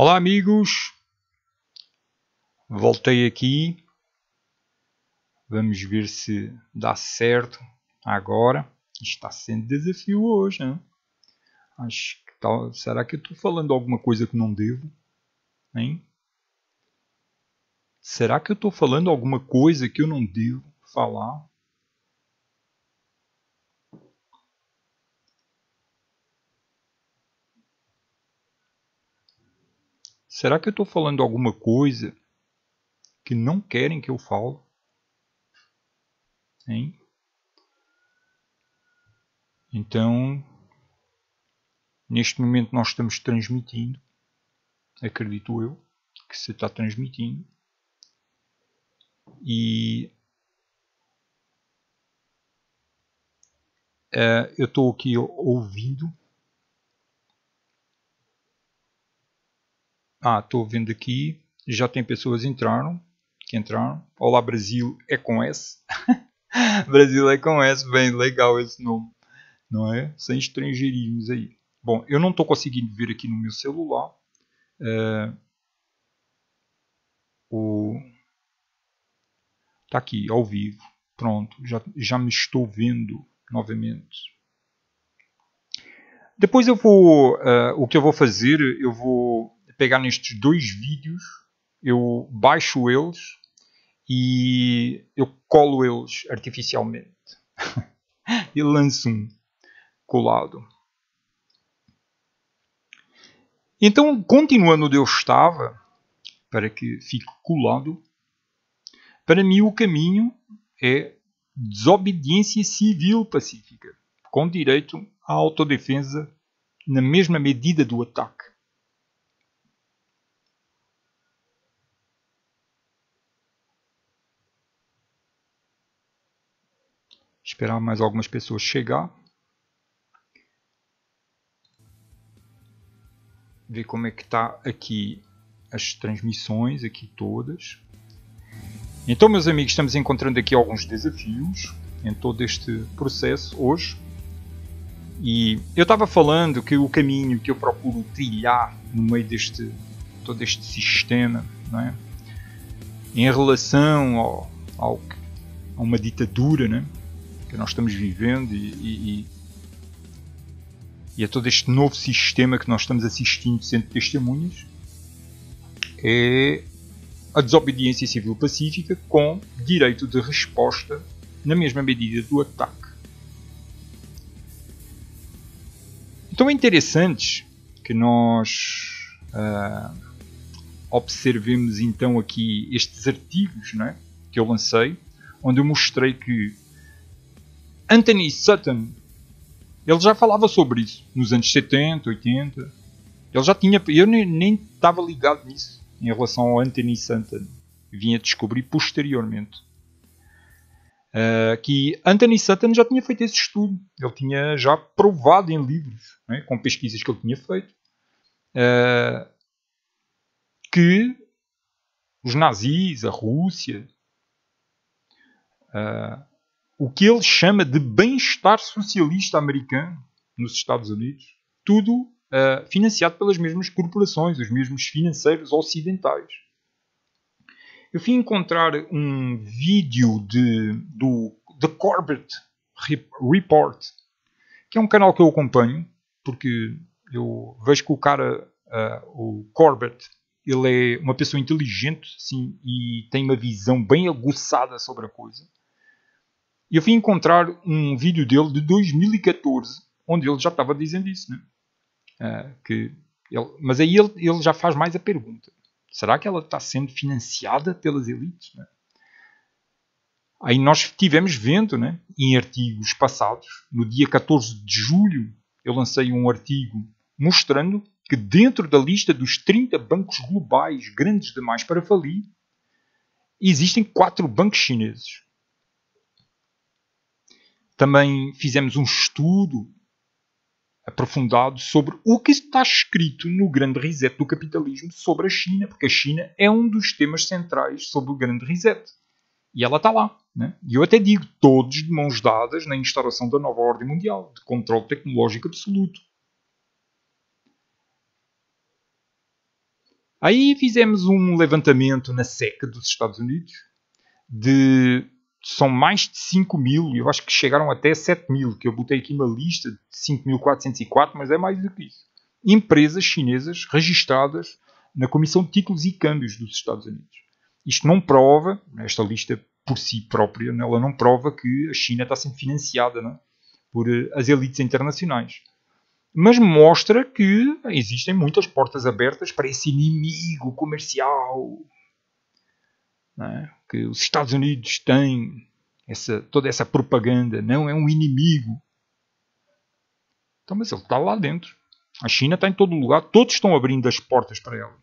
Olá, amigos! Voltei aqui. Vamos ver se dá certo agora. Está sendo desafio hoje. Hein? Acho que tá... Será que eu estou falando alguma coisa que não devo? Hein? Será que eu estou falando alguma coisa que eu não devo falar? Será que eu estou falando alguma coisa que não querem que eu fale? Hein? Então, neste momento nós estamos transmitindo, acredito eu, que se está transmitindo. E uh, eu estou aqui ouvindo Ah, estou vendo aqui, já tem pessoas entraram, que entraram. Olá Brasil é com S. Brasil é com S, bem legal esse nome, não é? Sem estrangeirinhos aí. Bom, eu não estou conseguindo ver aqui no meu celular é, o tá aqui ao vivo. Pronto, já, já me estou vendo novamente. Depois eu vou, uh, o que eu vou fazer, eu vou pegar nestes dois vídeos, eu baixo eles e eu colo eles artificialmente. e lanço um colado. Então, continuando onde eu estava, para que fique colado, para mim o caminho é desobediência civil pacífica, com direito à autodefesa na mesma medida do ataque. esperar mais algumas pessoas chegar. Ver como é que está aqui as transmissões aqui todas. Então, meus amigos, estamos encontrando aqui alguns desafios em todo este processo hoje. E eu estava falando que o caminho que eu procuro trilhar no meio deste todo este sistema, não é? em relação ao, ao a uma ditadura, né? que nós estamos vivendo e, e, e a todo este novo sistema que nós estamos assistindo sendo testemunhas é a desobediência civil pacífica com direito de resposta na mesma medida do ataque. Então é interessante que nós ah, observemos então aqui estes artigos não é, que eu lancei, onde eu mostrei que Anthony Sutton. Ele já falava sobre isso nos anos 70, 80. Ele já tinha. Eu nem estava ligado nisso em relação ao Anthony Sutton. Vinha a descobrir posteriormente. Uh, que Anthony Sutton já tinha feito esse estudo. Ele tinha já provado em livros, né, com pesquisas que ele tinha feito, uh, que os nazis, a Rússia, ah, o que ele chama de bem-estar socialista americano nos Estados Unidos, tudo uh, financiado pelas mesmas corporações, os mesmos financeiros ocidentais. Eu fui encontrar um vídeo de, do The Corbett Report, que é um canal que eu acompanho, porque eu vejo que o cara, uh, o Corbett, ele é uma pessoa inteligente, sim, e tem uma visão bem aguçada sobre a coisa. E eu fui encontrar um vídeo dele de 2014, onde ele já estava dizendo isso. Né? Uh, que ele, mas aí ele, ele já faz mais a pergunta: será que ela está sendo financiada pelas elites? Né? Aí nós tivemos vendo né, em artigos passados, no dia 14 de julho, eu lancei um artigo mostrando que dentro da lista dos 30 bancos globais grandes demais para falir, existem quatro bancos chineses. Também fizemos um estudo aprofundado sobre o que está escrito no grande reset do capitalismo sobre a China, porque a China é um dos temas centrais sobre o grande reset. E ela está lá. Né? E eu até digo, todos de mãos dadas na instauração da nova ordem mundial, de controle tecnológico absoluto. Aí fizemos um levantamento na SEC dos Estados Unidos de são mais de 5 mil, eu acho que chegaram até 7 mil, que eu botei aqui uma lista de 5.404, mas é mais do que isso. Empresas chinesas registadas na Comissão de Títulos e Câmbios dos Estados Unidos. Isto não prova, esta lista por si própria, ela não prova que a China está sendo financiada é? por eh, as elites internacionais. Mas mostra que existem muitas portas abertas para esse inimigo comercial é? que os Estados Unidos têm essa, toda essa propaganda, não é um inimigo. Então, mas ele está lá dentro. A China está em todo lugar, todos estão abrindo as portas para ela.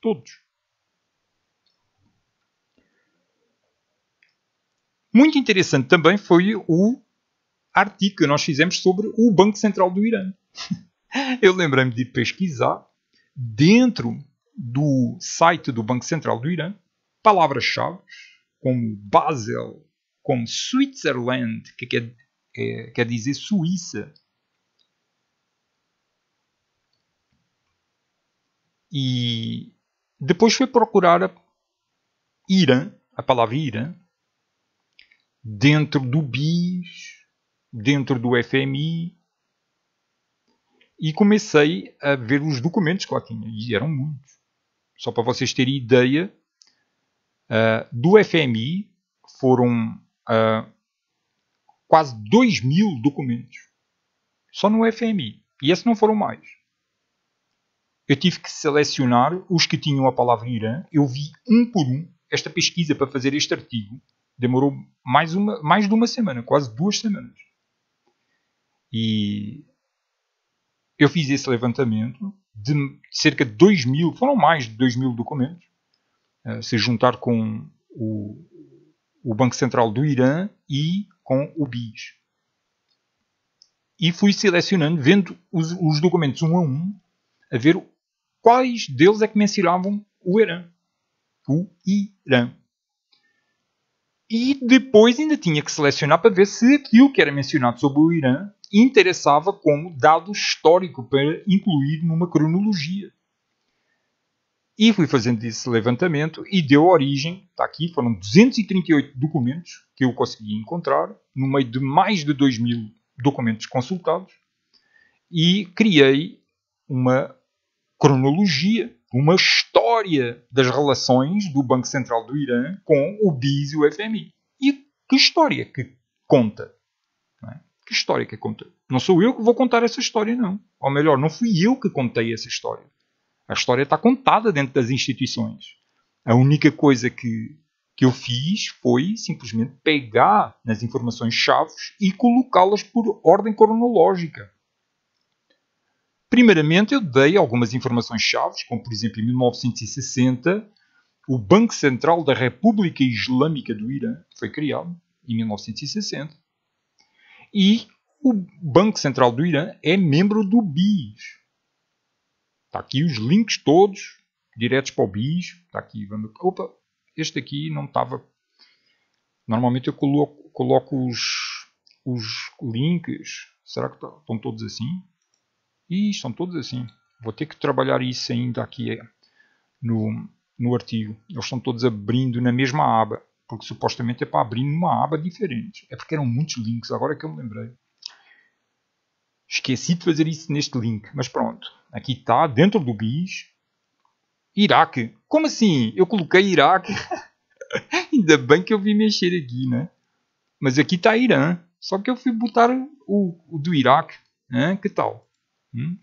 Todos. Muito interessante também foi o artigo que nós fizemos sobre o Banco Central do Irã. Eu lembrei-me de pesquisar dentro do site do Banco Central do Irã palavras-chave, como Basel, como Switzerland, que quer, que quer dizer Suíça. E depois foi procurar a Irã, a palavra Irã, dentro do BIS, dentro do FMI, e comecei a ver os documentos que lá tinha, e eram muitos. Só para vocês terem ideia, ah, do FMI foram uh, quase 2 mil documentos. Só no FMI. E esses não foram mais. Eu tive que selecionar os que tinham a palavra Irã. Eu vi um por um. Esta pesquisa para fazer este artigo demorou mais, uma, mais de uma semana, quase duas semanas. E eu fiz esse levantamento de cerca de 2 mil, foram mais de 2 mil documentos, eh, se juntar com o, o Banco Central do Irã e com o BIS. E fui selecionando, vendo os, os, documentos um a um, a ver quais deles é que mencionavam o Irã. O Irã. E depois ainda tinha que selecionar para ver se aquilo que era mencionado sobre o Irã interessava como dado histórico para incluir numa cronologia. E fui fazendo esse levantamento e deu origem, está aqui, foram 238 documentos que eu consegui encontrar, no meio de mais de 2 mil documentos consultados, e criei uma cronologia, uma história das relações do Banco Central do Irã com o BIS e o FMI. E que história que conta? É? Que história que conta? Não sou eu que vou contar essa história, não. Ou melhor, não fui eu que contei essa história. A história está contada dentro das instituições. A única coisa que, que eu fiz foi simplesmente pegar nas informações chaves e colocá-las por ordem cronológica. Primeiramente, eu dei algumas informações chaves, como por exemplo em 1960, o Banco Central da República Islâmica do Irã foi criado em 1960. E o Banco Central do Irã é membro do BIS, Está aqui os links todos, diretos para o BIS. Está aqui, vamos... Opa, este aqui não estava... Normalmente eu coloco, coloco os, os links. Será que tá, estão todos assim? Ih, estão todos assim. Vou ter que trabalhar isso ainda aqui é, no, no artigo. Eles estão todos abrindo na mesma aba. Porque supostamente é para abrir numa aba diferente. É porque eram muitos links, agora é que eu me lembrei. Esqueci de fazer isso neste link, mas pronto. Aqui está, dentro do BIS. Iraque. Como assim? Eu coloquei Iraque. Ainda bem que eu vim mexer aqui, né? Mas aqui está Irã. Só que eu fui botar o, o do Iraque. Hã? Né? Que tal? Hum?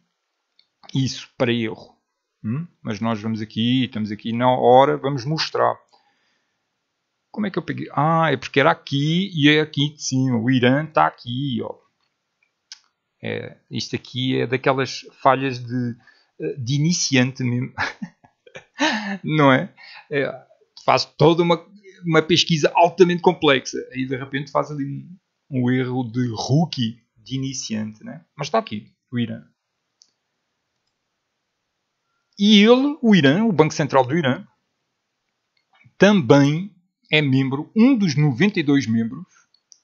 Isso, para erro. Hum? Mas nós vamos aqui, estamos aqui na hora, vamos mostrar. Como é que eu peguei? Ah, é porque era aqui e é aqui de cima. O Irã está aqui, ó. É, isto aqui é daquelas falhas de, eh, de iniciante mesmo. não é? é? Faz toda uma, uma pesquisa altamente complexa. Aí de repente faz ali um, um erro de rookie, de iniciante. Né? Mas está aqui, o Irã. E ele, o Irã, o Banco Central do Irã, também é membro, um dos 92 membros,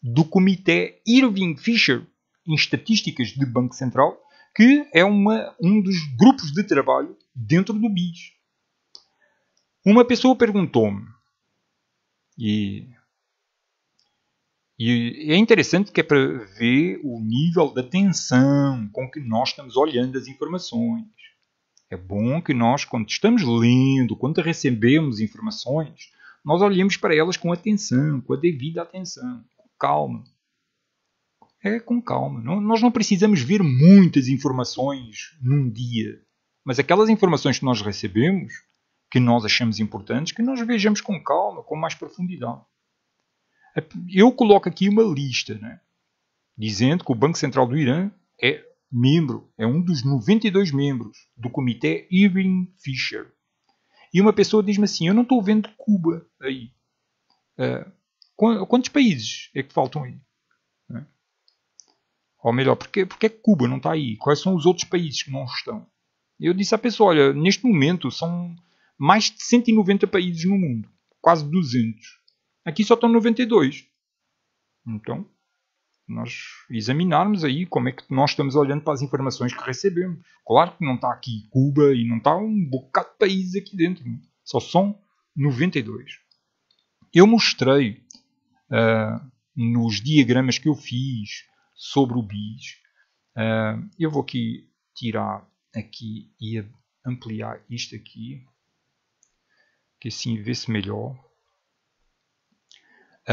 do Comitê Irving Fisher em estatísticas de Banco Central, que é uma, um dos grupos de trabalho dentro do BIS. Uma pessoa perguntou-me, e, e é interessante que é para ver o nível da atenção com que nós estamos olhando as informações. É bom que nós, quando estamos lendo, quando recebemos informações, nós olhemos para elas com atenção, com a devida atenção, com calma. É com calma. Não, nós não precisamos ver muitas informações num dia. Mas aquelas informações que nós recebemos, que nós achamos importantes, que nós vejamos com calma, com mais profundidade. Eu coloco aqui uma lista, né? dizendo que o Banco Central do Irã é membro, é um dos 92 membros do comitê Irving Fisher. E uma pessoa diz-me assim: Eu não estou vendo Cuba aí. Uh, quantos países é que faltam aí? Ou melhor, porque, porque é Cuba não está aí? Quais são os outros países que não estão? Eu disse à pessoa, olha, neste momento são mais de 190 países no mundo. Quase 200. Aqui só estão 92. Então, nós examinarmos aí como é que nós estamos olhando para as informações que recebemos. Claro que não está aqui Cuba e não está um bocado de países aqui dentro. Né? Só são 92. Eu mostrei uh, nos diagramas que eu fiz sobre o bis. Uh, eu vou aqui tirar aqui e ampliar isto aqui, que assim vê-se melhor.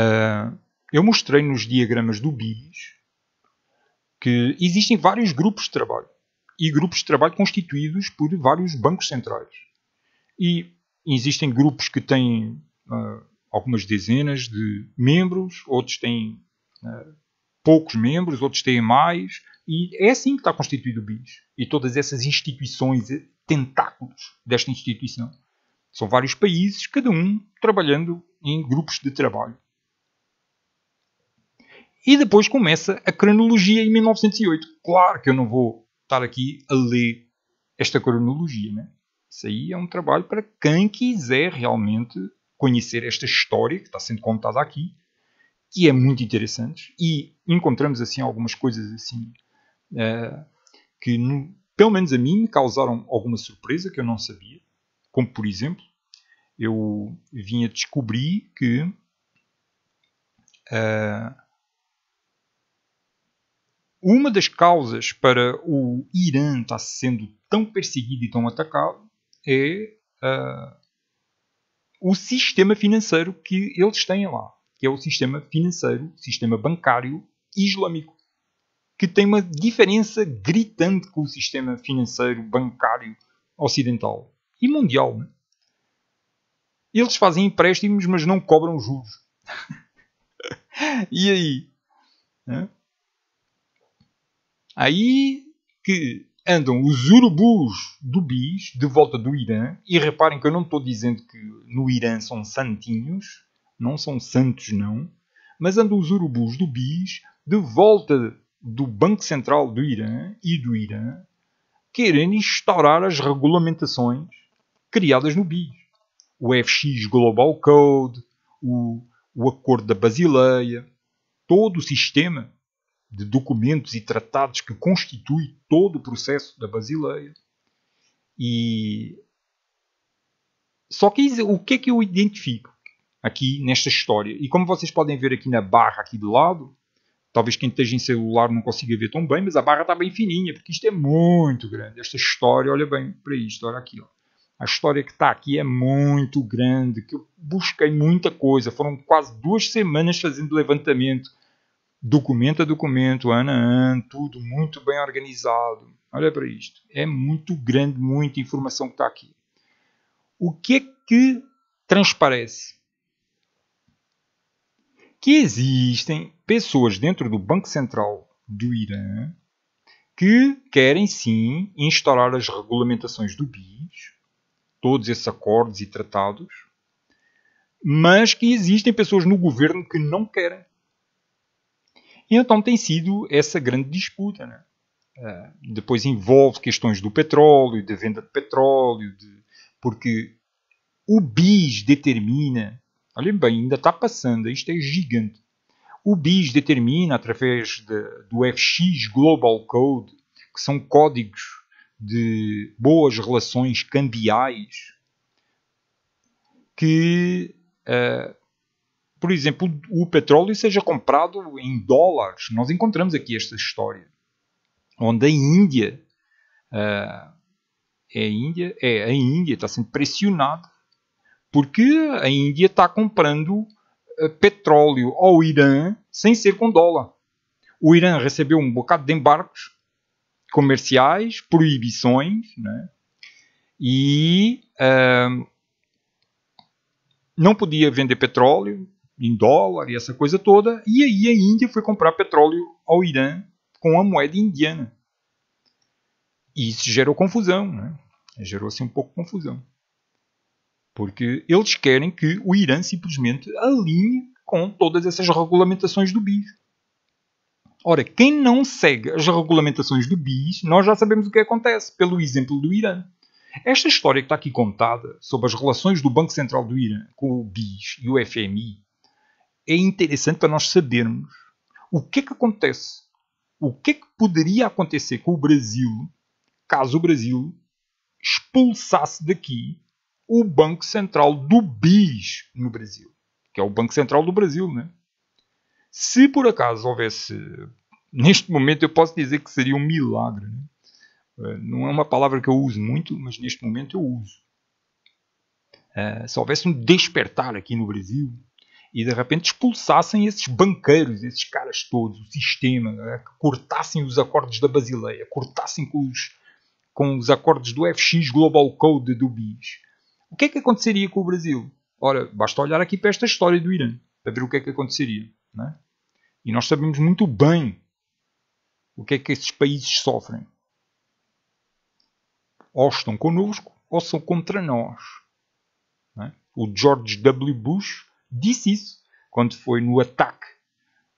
Uh, eu mostrei nos diagramas do BIS que existem vários grupos de trabalho e grupos de trabalho constituídos por vários bancos centrais. E existem grupos que têm uh, algumas dezenas de membros, outros têm uh, poucos membros, outros têm mais, e é assim que está constituído o BIS. E todas essas instituições, eh, tentáculos desta instituição. São vários países, cada um trabalhando em grupos de trabalho. E depois começa a cronologia em 1908. Claro que eu não vou estar aqui a ler esta cronologia, né? Isso aí é um trabalho para quem quiser realmente conhecer esta história que está sendo contada aqui que é muito interessante e encontramos assim algumas coisas assim uh, que no, pelo menos a mim me causaram alguma surpresa que eu não sabia, como por exemplo eu vinha descobrir que uh, uma das causas para o Irã estar sendo tão perseguido e tão atacado é uh, o sistema financeiro que eles têm lá que é o sistema financeiro, sistema bancário islâmico, que tem uma diferença gritante com o sistema financeiro bancário ocidental e mundial. Né? Eles fazem empréstimos, mas não cobram juros. e aí? Né? Aí que andam os urubus do bis de volta do Irã, e reparem que eu não estou dizendo que no Irã são santinhos, não são santos não, mas andam os urubus do BIS de volta do Banco Central do Irã e do Irã querendo instaurar as regulamentações criadas no BIS. O FX Global Code, o, o Acordo da Basileia, todo o sistema de documentos e tratados que constitui todo o processo da Basileia. E só que o que é que eu identifico? aqui nesta história. E como vocês podem ver aqui na barra aqui do lado, talvez quem esteja em celular não consiga ver tão bem, mas a barra está bem fininha, porque isto é muito grande. Esta história, olha bem para isto, olha aqui. Ó. A história que está aqui é muito grande, que eu busquei muita coisa. Foram quase duas semanas fazendo levantamento, documento a documento, ano a ano, tudo muito bem organizado. Olha para isto. É muito grande, muita informação que está aqui. O que é que transparece? que existem pessoas dentro do Banco Central do Irã que querem sim instaurar as regulamentações do BIS, todos esses acordos e tratados, mas que existem pessoas no governo que não querem. E então tem sido essa grande disputa. Né? Uh, depois envolve questões do petróleo, da venda de petróleo, de, porque o BIS determina Olhem bem, ainda está passando, isto é tá gigante. O BIS determina, através de, do FX Global Code, que são códigos de boas relações cambiais, que, uh, por exemplo, o petróleo seja comprado em dólares. Nós encontramos aqui esta história, onde a Índia, uh, é a Índia, é a Índia está sendo pressionada porque a Índia está comprando eh, petróleo ao Irã sem ser com dólar. O Irã recebeu um bocado de embarques comerciais, proibições, né? e uh, não podia vender petróleo em dólar e essa coisa toda. E aí a Índia foi comprar petróleo ao Irã com a moeda indiana. E isso gerou confusão, né? gerou se assim, um pouco confusão. Porque eles querem que o Irã simplesmente alinhe com todas essas regulamentações do BIS. Ora, quem não segue as regulamentações do BIS, nós já sabemos o que acontece, pelo exemplo do Irã. Esta história que está aqui contada sobre as relações do Banco Central do Irã com o BIS e o FMI é interessante para nós sabermos o que é que acontece, o que é que poderia acontecer com o Brasil caso o Brasil expulsasse daqui o Banco Central do BIS no Brasil, que é o Banco Central do Brasil, né? Se por acaso houvesse, neste momento eu posso dizer que seria um milagre, né? Eh, não é uma palavra que eu uso muito, mas neste momento eu uso. Eh, se houvesse um despertar aqui no Brasil e de repente expulsassem esses banqueiros, esses caras todos, o sistema, né? cortassem os acordos da Basileia, cortassem com os, com os acordos do FX Global Code do BIS, o que é que aconteceria com o Brasil? Ora, basta olhar aqui para esta história do Irã, para ver o que é que aconteceria. É? E nós sabemos muito bem o que é que esses países sofrem. Ou estão connosco, ou são contra nós. É? O George W. Bush disse isso quando foi no ataque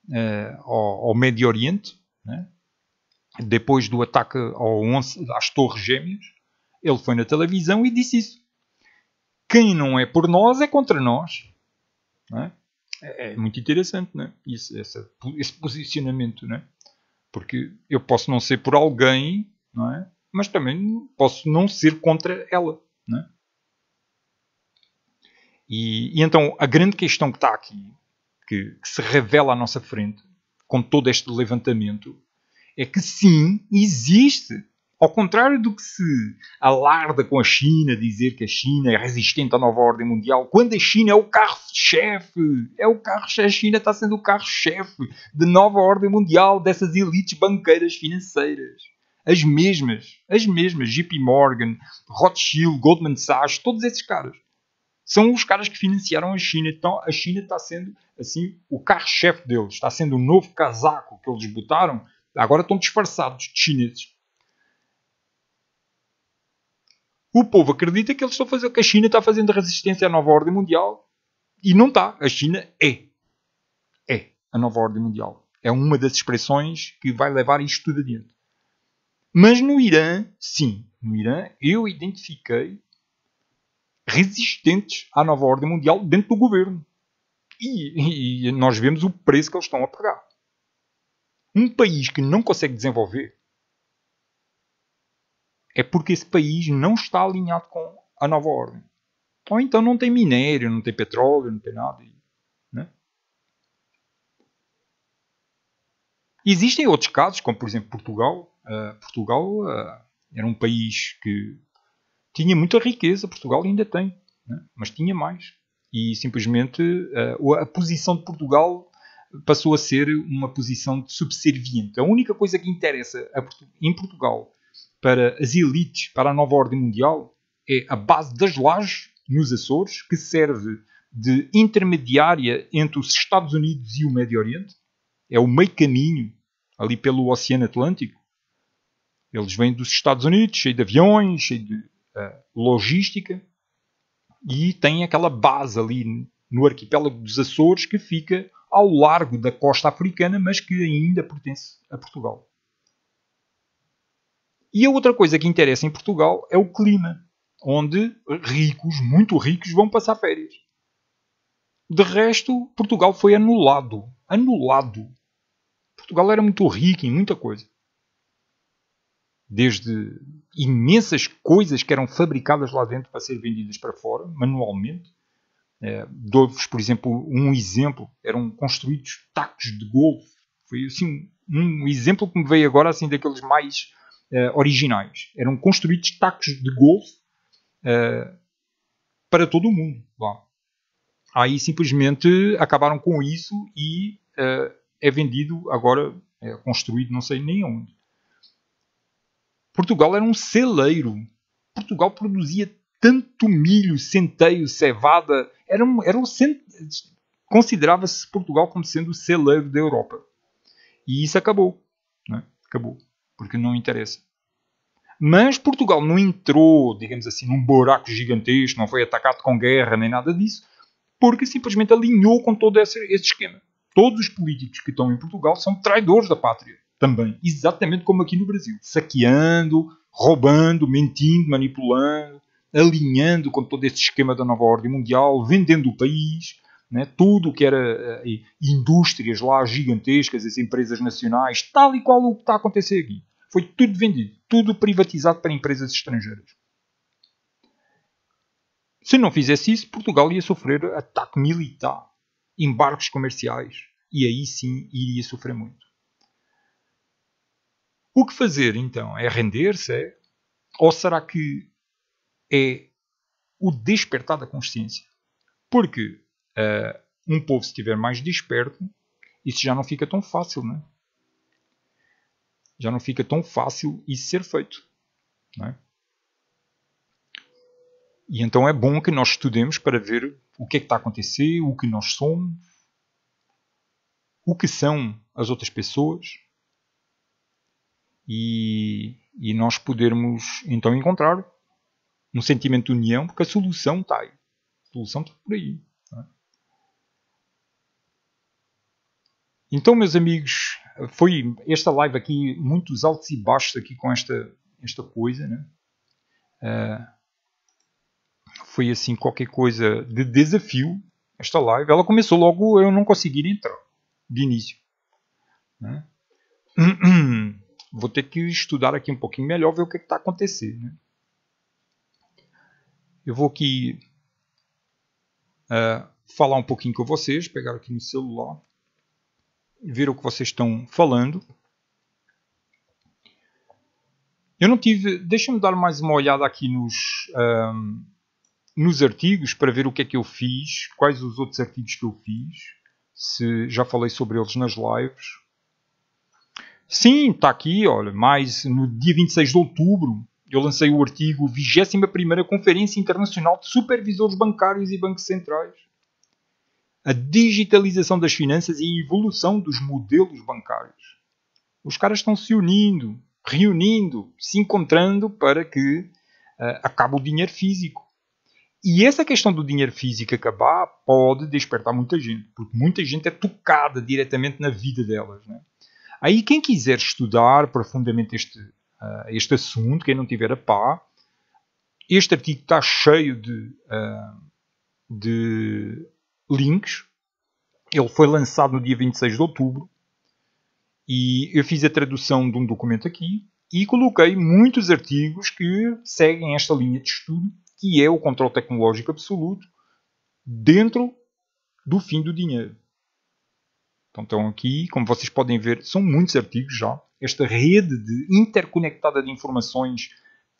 uh, ao, ao, Médio Oriente, é? depois do ataque 11, às Torres Gêmeas. Ele foi na televisão e disse isso quem não é por nós é contra nós. É? é? É, muito interessante é? Isso, esse, esse posicionamento. É? Porque eu posso não ser por alguém, é? mas também posso não ser contra ela. E, e, então a grande questão que está aqui, que, que se revela à nossa frente, com todo este levantamento, é que sim, existe ao contrário do que se alarda com a China, dizer que a China é resistente à nova ordem mundial, quando a China é o carro-chefe, é o carro-chefe, a China está sendo o carro-chefe da nova ordem mundial, dessas elites banqueiras financeiras. As mesmas, as mesmas, JP Morgan, Rothschild, Goldman Sachs, todos esses caras. São os caras que financiaram a China. Então a China está sendo, assim, o carro-chefe deles. Está sendo o novo casaco que eles botaram. Agora estão disfarçados de chineses O povo acredita que eles estão fazendo, que a China está fazendo resistência à nova ordem mundial e não está. A China é. É a nova ordem mundial. É uma das expressões que vai levar isto tudo adiante. Mas no Irã, sim, no Irã eu identifiquei resistentes à nova ordem mundial dentro do governo. E, e, nós vemos o preço que eles estão a pagar. Um país que não consegue desenvolver, é porque esse país não está alinhado com a nova ordem. Ou então não tem minério, não tem petróleo, não tem nada. Né? Existem outros casos, como por exemplo Portugal. Uh, Portugal uh, era um país que tinha muita riqueza, Portugal ainda tem, né? mas tinha mais. E simplesmente uh, a posição de Portugal passou a ser uma posição de subserviente. A única coisa que interessa Portu em Portugal para as elites, para a nova ordem mundial, é a base das lajes nos Açores, que serve de intermediária entre os Estados Unidos e o Médio Oriente. É o meio caminho ali pelo Oceano Atlântico. Eles vêm dos Estados Unidos, cheio de aviões, cheio de uh, logística, e têm aquela base ali no arquipélago dos Açores que fica ao largo da costa africana, mas que ainda pertence a Portugal. E a outra coisa que interessa em Portugal é o clima, onde ricos, muito ricos, vão passar férias. De resto, Portugal foi anulado. Anulado. Portugal era muito rico em muita coisa. Desde imensas coisas que eram fabricadas lá dentro para serem vendidas para fora, manualmente. É, Dou-vos, por exemplo, um exemplo. Eram construídos tacos de golfe. Foi assim um exemplo que me veio agora, assim, daqueles mais uh, originais. Eram construídos tacos de golfe uh, para todo o mundo. Aí simplesmente acabaram com isso e uh, é vendido agora, é construído não sei nem onde. Portugal era um celeiro. Portugal produzia tanto milho, centeio, cevada. Era um, era um Considerava-se Portugal como sendo o celeiro da Europa. E isso acabou. Né? Acabou porque não interessa. Mas Portugal não entrou, digamos assim, num buraco gigantesco, não foi atacado com guerra nem nada disso, porque simplesmente alinhou com todo esse, esse esquema. Todos os políticos que estão em Portugal são traidores da pátria, também, exatamente como aqui no Brasil, saqueando, roubando, mentindo, manipulando, alinhando com todo esse esquema da nova ordem mundial, vendendo o país, né? tudo o que era uh, indústrias lá gigantescas, as empresas nacionais, tal e qual o que está a acontecer aqui. Foi tudo vendido, tudo privatizado para empresas estrangeiras. Se não fizesse isso, Portugal ia sofrer ataque militar, embarques comerciais, e aí sim iria sofrer muito. O que fazer então? É render-se? É? Ou será que é o despertar da consciência? Porque uh, um povo, se estiver mais desperto, isso já não fica tão fácil, não é? já não fica tão fácil isso ser feito. É? E então é bom que nós estudemos para ver o que é que está a acontecer, o que nós somos, o que são as outras pessoas e, e nós podermos então encontrar um sentimento de união, porque a solução está aí. A solução está por aí. É? Então, meus amigos, foi esta live aqui, muitos altos e baixos aqui com esta, esta coisa, né? Uh, foi assim qualquer coisa de desafio, esta live. Ela começou logo, eu não conseguir entrar de início. Né? Vou ter que estudar aqui um pouquinho melhor, ver o que é está acontecendo. Né? Eu vou aqui uh, falar um pouquinho com vocês, pegar aqui no celular ver o que vocês estão falando. Eu não tive. Deixa-me dar mais uma olhada aqui nos, um, ehm, nos artigos para ver o que é que eu fiz, quais os outros artigos que eu fiz, se já falei sobre eles nas lives. Sim, está aqui, olha, mais no dia 26 de outubro eu lancei o artigo 21 Conferência Internacional de Supervisores Bancários e Bancos Centrais a digitalização das finanças e a evolução dos modelos bancários. Os caras estão se unindo, reunindo, se encontrando para que uh, acabe o dinheiro físico. E essa questão do dinheiro físico acabar pode despertar muita gente, porque muita gente é tocada diretamente na vida delas. Né? Aí, quem quiser estudar profundamente este, uh, este assunto, quem não tiver a pá, este artigo está cheio de, uh, de links. Ele foi lançado no dia 26 de outubro e eu fiz a tradução de um documento aqui e coloquei muitos artigos que seguem esta linha de estudo, que é o controle tecnológico absoluto dentro do fim do dinheiro. Então, estão aqui, como vocês podem ver, são muitos artigos já. Esta rede de interconectada de informações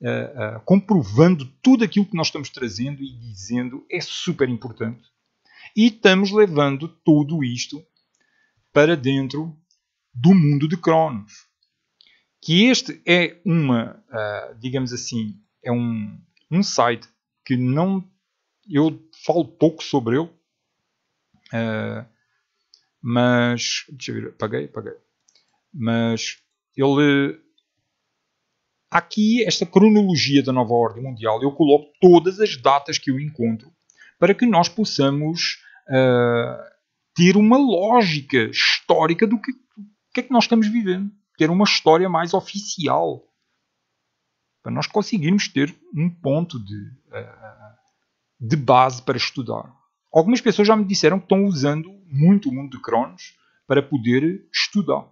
uh, uh, comprovando tudo aquilo que nós estamos trazendo e dizendo é super importante. E estamos levando tudo isto para dentro do mundo de Cronos. Que este é uma, uh, digamos assim, é um, um site que não. Eu falo pouco sobre ele, uh, mas. Deixa eu ver, apaguei, apaguei. Mas ele. Aqui, esta cronologia da nova ordem mundial, eu coloco todas as datas que eu encontro para que nós possamos uh, ter uma lógica histórica do que, do que é que nós estamos vivendo. Ter uma história mais oficial. Para nós conseguirmos ter um ponto de, uh, de base para estudar. Algumas pessoas já me disseram que estão usando muito o mundo de Cronos para poder estudar.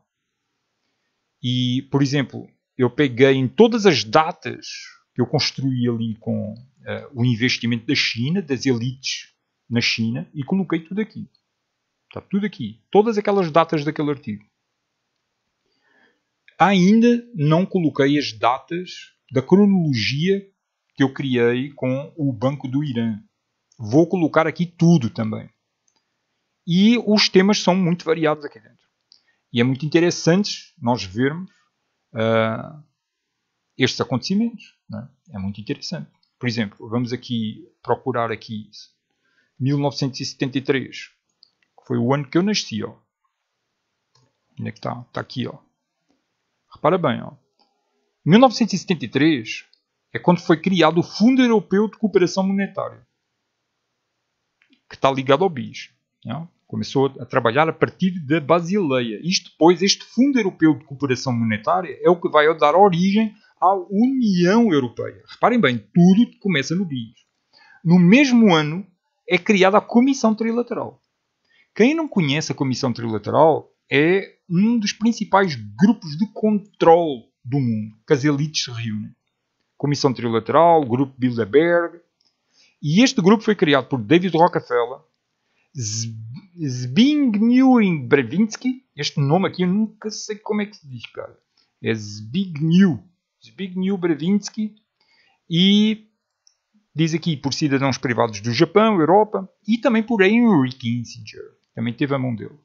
E, por exemplo, eu peguei em todas as datas que eu construí ali com, eh, o investimento da China, das elites na China, e coloquei tudo aqui. Está tudo aqui. Todas aquelas datas daquele artigo. Ainda não coloquei as datas da cronologia que eu criei com o Banco do Irã. Vou colocar aqui tudo também. E os temas são muito variados aqui dentro. E é muito interessante nós vermos uh, estes acontecimentos. É? é muito interessante. Por exemplo, vamos aqui procurar aqui 1973, que foi o ano que eu nasci, ó. Onde é que está? Está aqui, ó. Repara bem, ó. 1973 é quando foi criado o Fundo Europeu de Cooperação Monetária, que está ligado ao BIS. Não? Né? Começou a trabalhar a partir da Basileia. Isto, pois, este Fundo Europeu de Cooperação Monetária é o que vai dar origem à União Europeia. Reparem bem, tudo começa no BIS. No mesmo ano é criada a Comissão Trilateral. Quem não conhece a Comissão Trilateral é um dos principais grupos de controle do mundo que as elites se reúnem. Comissão Trilateral, Grupo Bilderberg. E este grupo foi criado por David Rockefeller, Zbigniew Brevinsky. Este nome aqui eu nunca sei como é que se diz, cara. É Zbigniew Zbigniew Brzezinski, e diz aqui por cidadãos privados do Japão, Europa e também por Henry Kissinger, também teve a mão dele.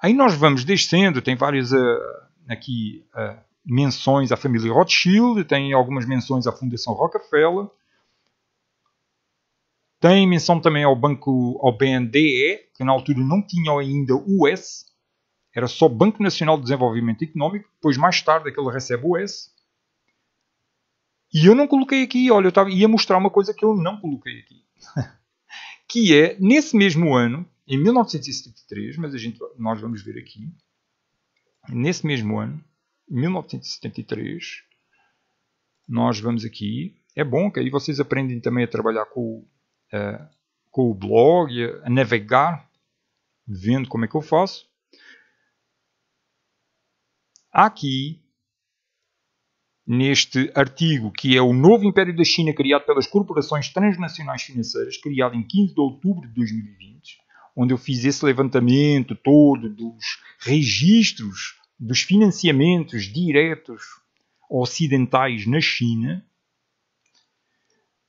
Aí nós vamos descendo, tem várias uh, aqui uh, menções à família Rothschild, tem algumas menções à Fundação Rockefeller, tem menção também ao banco, ao BNDE, que na altura não tinha ainda o S, era só Banco Nacional de Desenvolvimento Económico, depois mais tarde aquele recebe o S. E eu não coloquei aqui, olha, eu estava, ia mostrar uma coisa que eu não coloquei aqui. que é, nesse mesmo ano, em 1973, mas a gente, nós vamos ver aqui, nesse mesmo ano, 1973, nós vamos aqui, é bom que aí vocês aprendem também a trabalhar com, uh, com o blog, a navegar, vendo como é que eu faço aqui, neste artigo, que é o novo Império da China criado pelas corporações transnacionais financeiras, criado em 15 de outubro de 2020, onde eu fiz esse levantamento todo dos registros dos financiamentos diretos ocidentais na China,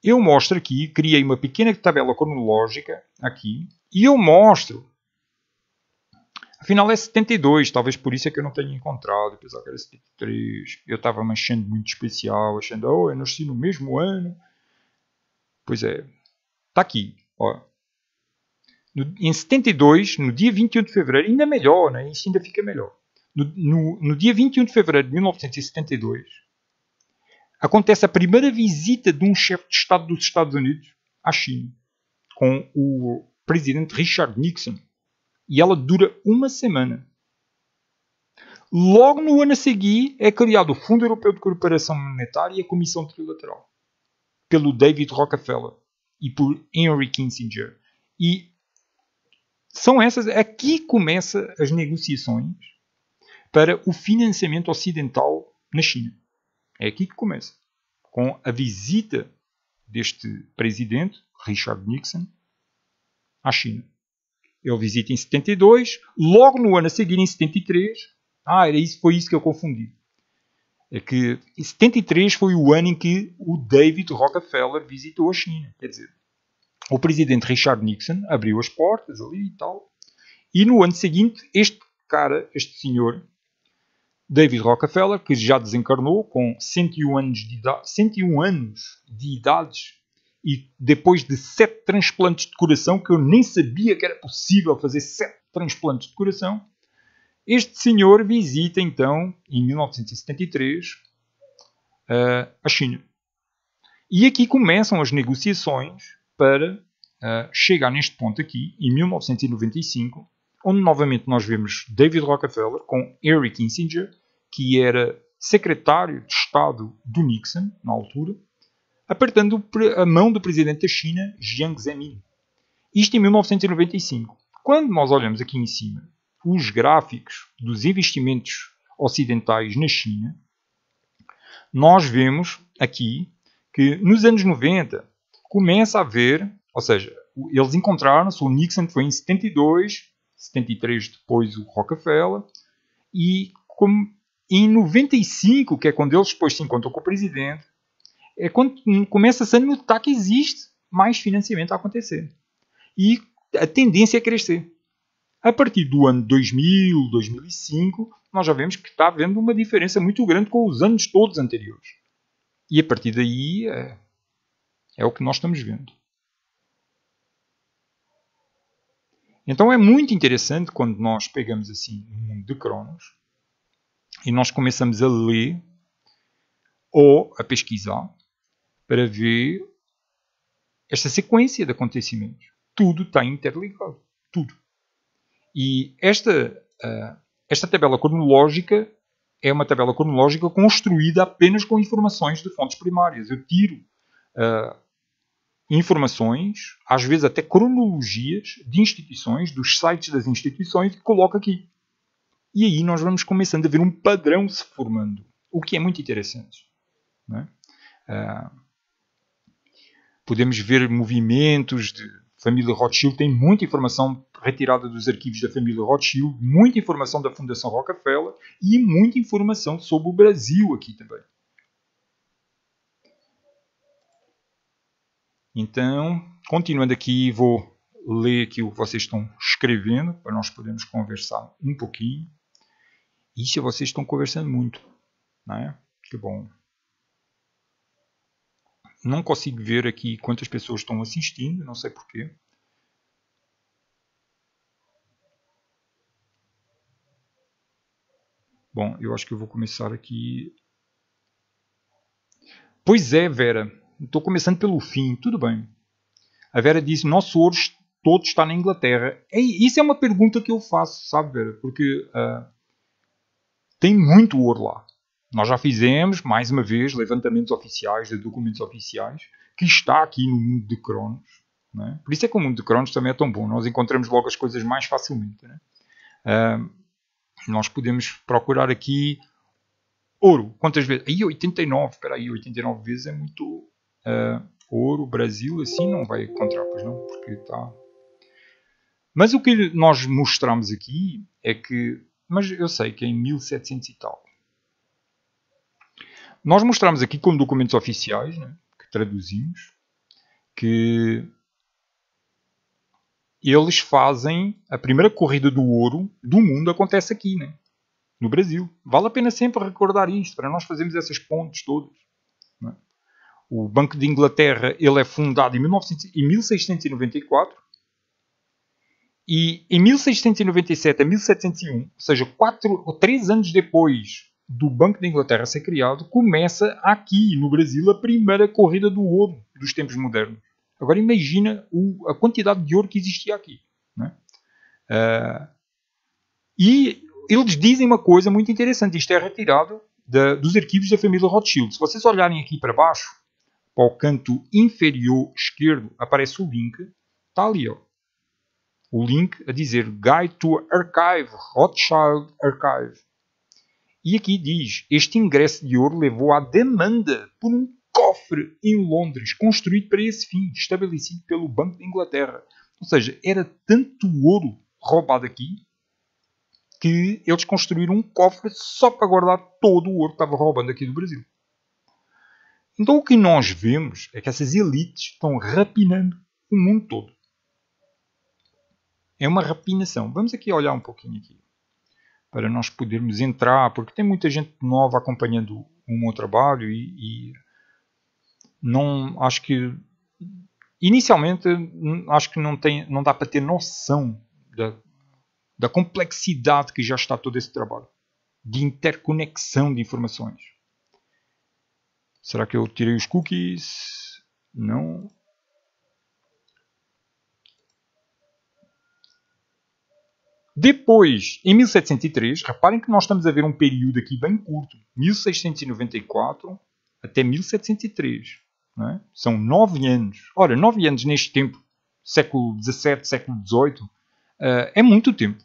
eu mostro aqui, criei uma pequena tabela cronológica aqui, e eu mostro Afinal é 72, talvez por isso é que eu não tenho encontrado, apesar que era 73. Eu estava me achando muito especial, achando, oh, eu nasci no mesmo ano. Pois é, está aqui, ó. No, em 72, no dia 21 de fevereiro, ainda melhor, né? Isso ainda fica melhor. No, no, no dia 21 de fevereiro de 1972, acontece a primeira visita de um chefe de Estado dos Estados Unidos à China, com o presidente Richard Nixon e ela dura uma semana. Logo no ano a seguir é criado o Fundo Europeu de Cooperação Monetária e a Comissão Trilateral, pelo David Rockefeller e por Henry Kissinger. E são essas, aqui começa as negociações para o financiamento ocidental na China. É aqui que começa, com a visita deste presidente, Richard Nixon, à China. Ele visita em 72, logo no ano a seguir, em 73. Ah, era isso, foi isso que eu confundi. É que 73 foi o ano em que o David Rockefeller visitou a China. Quer dizer, o presidente Richard Nixon abriu as portas ali e tal. E no ano seguinte, este cara, este senhor, David Rockefeller, que já desencarnou com 101 anos de, idade, 101 anos de idades, e depois de sete transplantes de coração, que eu nem sabia que era possível fazer sete transplantes de coração, este senhor visita então, em 1973, eh, a China. E aqui começam as negociações para eh, chegar neste ponto aqui, em 1995, onde novamente nós vemos David Rockefeller com Henry Kissinger, que era secretário de Estado do Nixon na altura, apertando a mão do presidente da China, Jiang Zemin. Isto em 1995. Quando nós olhamos aqui em cima os gráficos dos investimentos ocidentais na China, nós vemos aqui que nos anos 90 começa a haver, ou seja, eles encontraram-se, o Nixon foi em 72, 73 depois o Rockefeller, e como em 95, que é quando eles depois se encontram com o presidente, é quando começa a notar que existe mais financiamento a acontecer. E a tendência é crescer. A partir do ano 2000, 2005, nós já vemos que está havendo uma diferença muito grande com os anos todos anteriores. E a partir daí é, é o que nós estamos vendo. Então é muito interessante quando nós pegamos assim um mundo de Cronos e nós começamos a ler ou a pesquisar para ver esta sequência de acontecimentos. Tudo está interligado. Tudo. E esta, uh, esta tabela cronológica é uma tabela cronológica construída apenas com informações de fontes primárias. Eu tiro uh, informações, às vezes até cronologias de instituições, dos sites das instituições, e coloco aqui. E aí nós vamos começando a ver um padrão se formando, o que é muito interessante. Não é? Uh, podemos ver movimentos de família Rothschild, tem muita informação retirada dos arquivos da família Rothschild, muita informação da Fundação Rockefeller e muita informação sobre o Brasil aqui também. Então, continuando aqui, vou ler aqui o que vocês estão escrevendo para nós podermos conversar um pouquinho. Isso vocês estão conversando muito, né? Que bom. Não consigo ver aqui quantas pessoas estão assistindo, não sei porquê. Bom, eu acho que eu vou começar aqui. Pois é, Vera. Estou começando pelo fim. Tudo bem. A Vera disse: Nosso ouro todo está na Inglaterra. E é, isso é uma pergunta que eu faço, sabe, Vera? Porque uh, tem muito ouro lá. Nós já fizemos, mais uma vez, levantamentos oficiais de documentos oficiais, que está aqui no mundo de Cronos. É? Por isso é que o mundo de Cronos também é tão bom. Nós encontramos logo as coisas mais facilmente. É? Uh, nós podemos procurar aqui ouro. Quantas vezes? Aí 89, espera aí, 89 vezes é muito uh, ouro. Brasil assim não vai encontrar, pois não, porque está... Mas o que nós mostramos aqui é que... Mas eu sei que é em 1700 e tal, nós mostramos aqui como documentos oficiais, né, que traduzimos, que eles fazem a primeira corrida do ouro do mundo acontece aqui, né? no Brasil. Vale a pena sempre recordar isto, para nós fazermos essas pontes todas. Né. O Banco de Inglaterra ele é fundado em, 1900, em 1694 e em 1697 a 1701, ou seja, quatro ou três anos depois do Banco da Inglaterra ser criado, começa aqui no Brasil a primeira corrida do ouro dos tempos modernos. Agora imagina o, a quantidade de ouro que existia aqui. Né? Uh, e eles dizem uma coisa muito interessante. Isto é retirado da, dos arquivos da família Rothschild. Se vocês olharem aqui para baixo, para o canto inferior esquerdo, aparece o link. Está ali, ó. O link a dizer Guide to Archive, Rothschild Archive. E aqui diz: este ingresso de ouro levou à demanda por um cofre em Londres, construído para esse fim, estabelecido pelo Banco de Inglaterra. Ou seja, era tanto ouro roubado aqui que eles construíram um cofre só para guardar todo o ouro que estava roubando aqui do Brasil. Então o que nós vemos é que essas elites estão rapinando o mundo todo. É uma rapinação. Vamos aqui olhar um pouquinho aqui para nós podermos entrar, porque tem muita gente nova acompanhando o meu trabalho e, e não acho que inicialmente acho que não tem não dá para ter noção da, da complexidade que já está todo esse trabalho de interconexão de informações será que eu tirei os cookies não Depois, em 1703, reparem que nós estamos a ver um período aqui bem curto, 1694 até 1703. É? São nove anos. Ora, nove anos neste tempo, século XVII, século XVIII, eh, é muito tempo.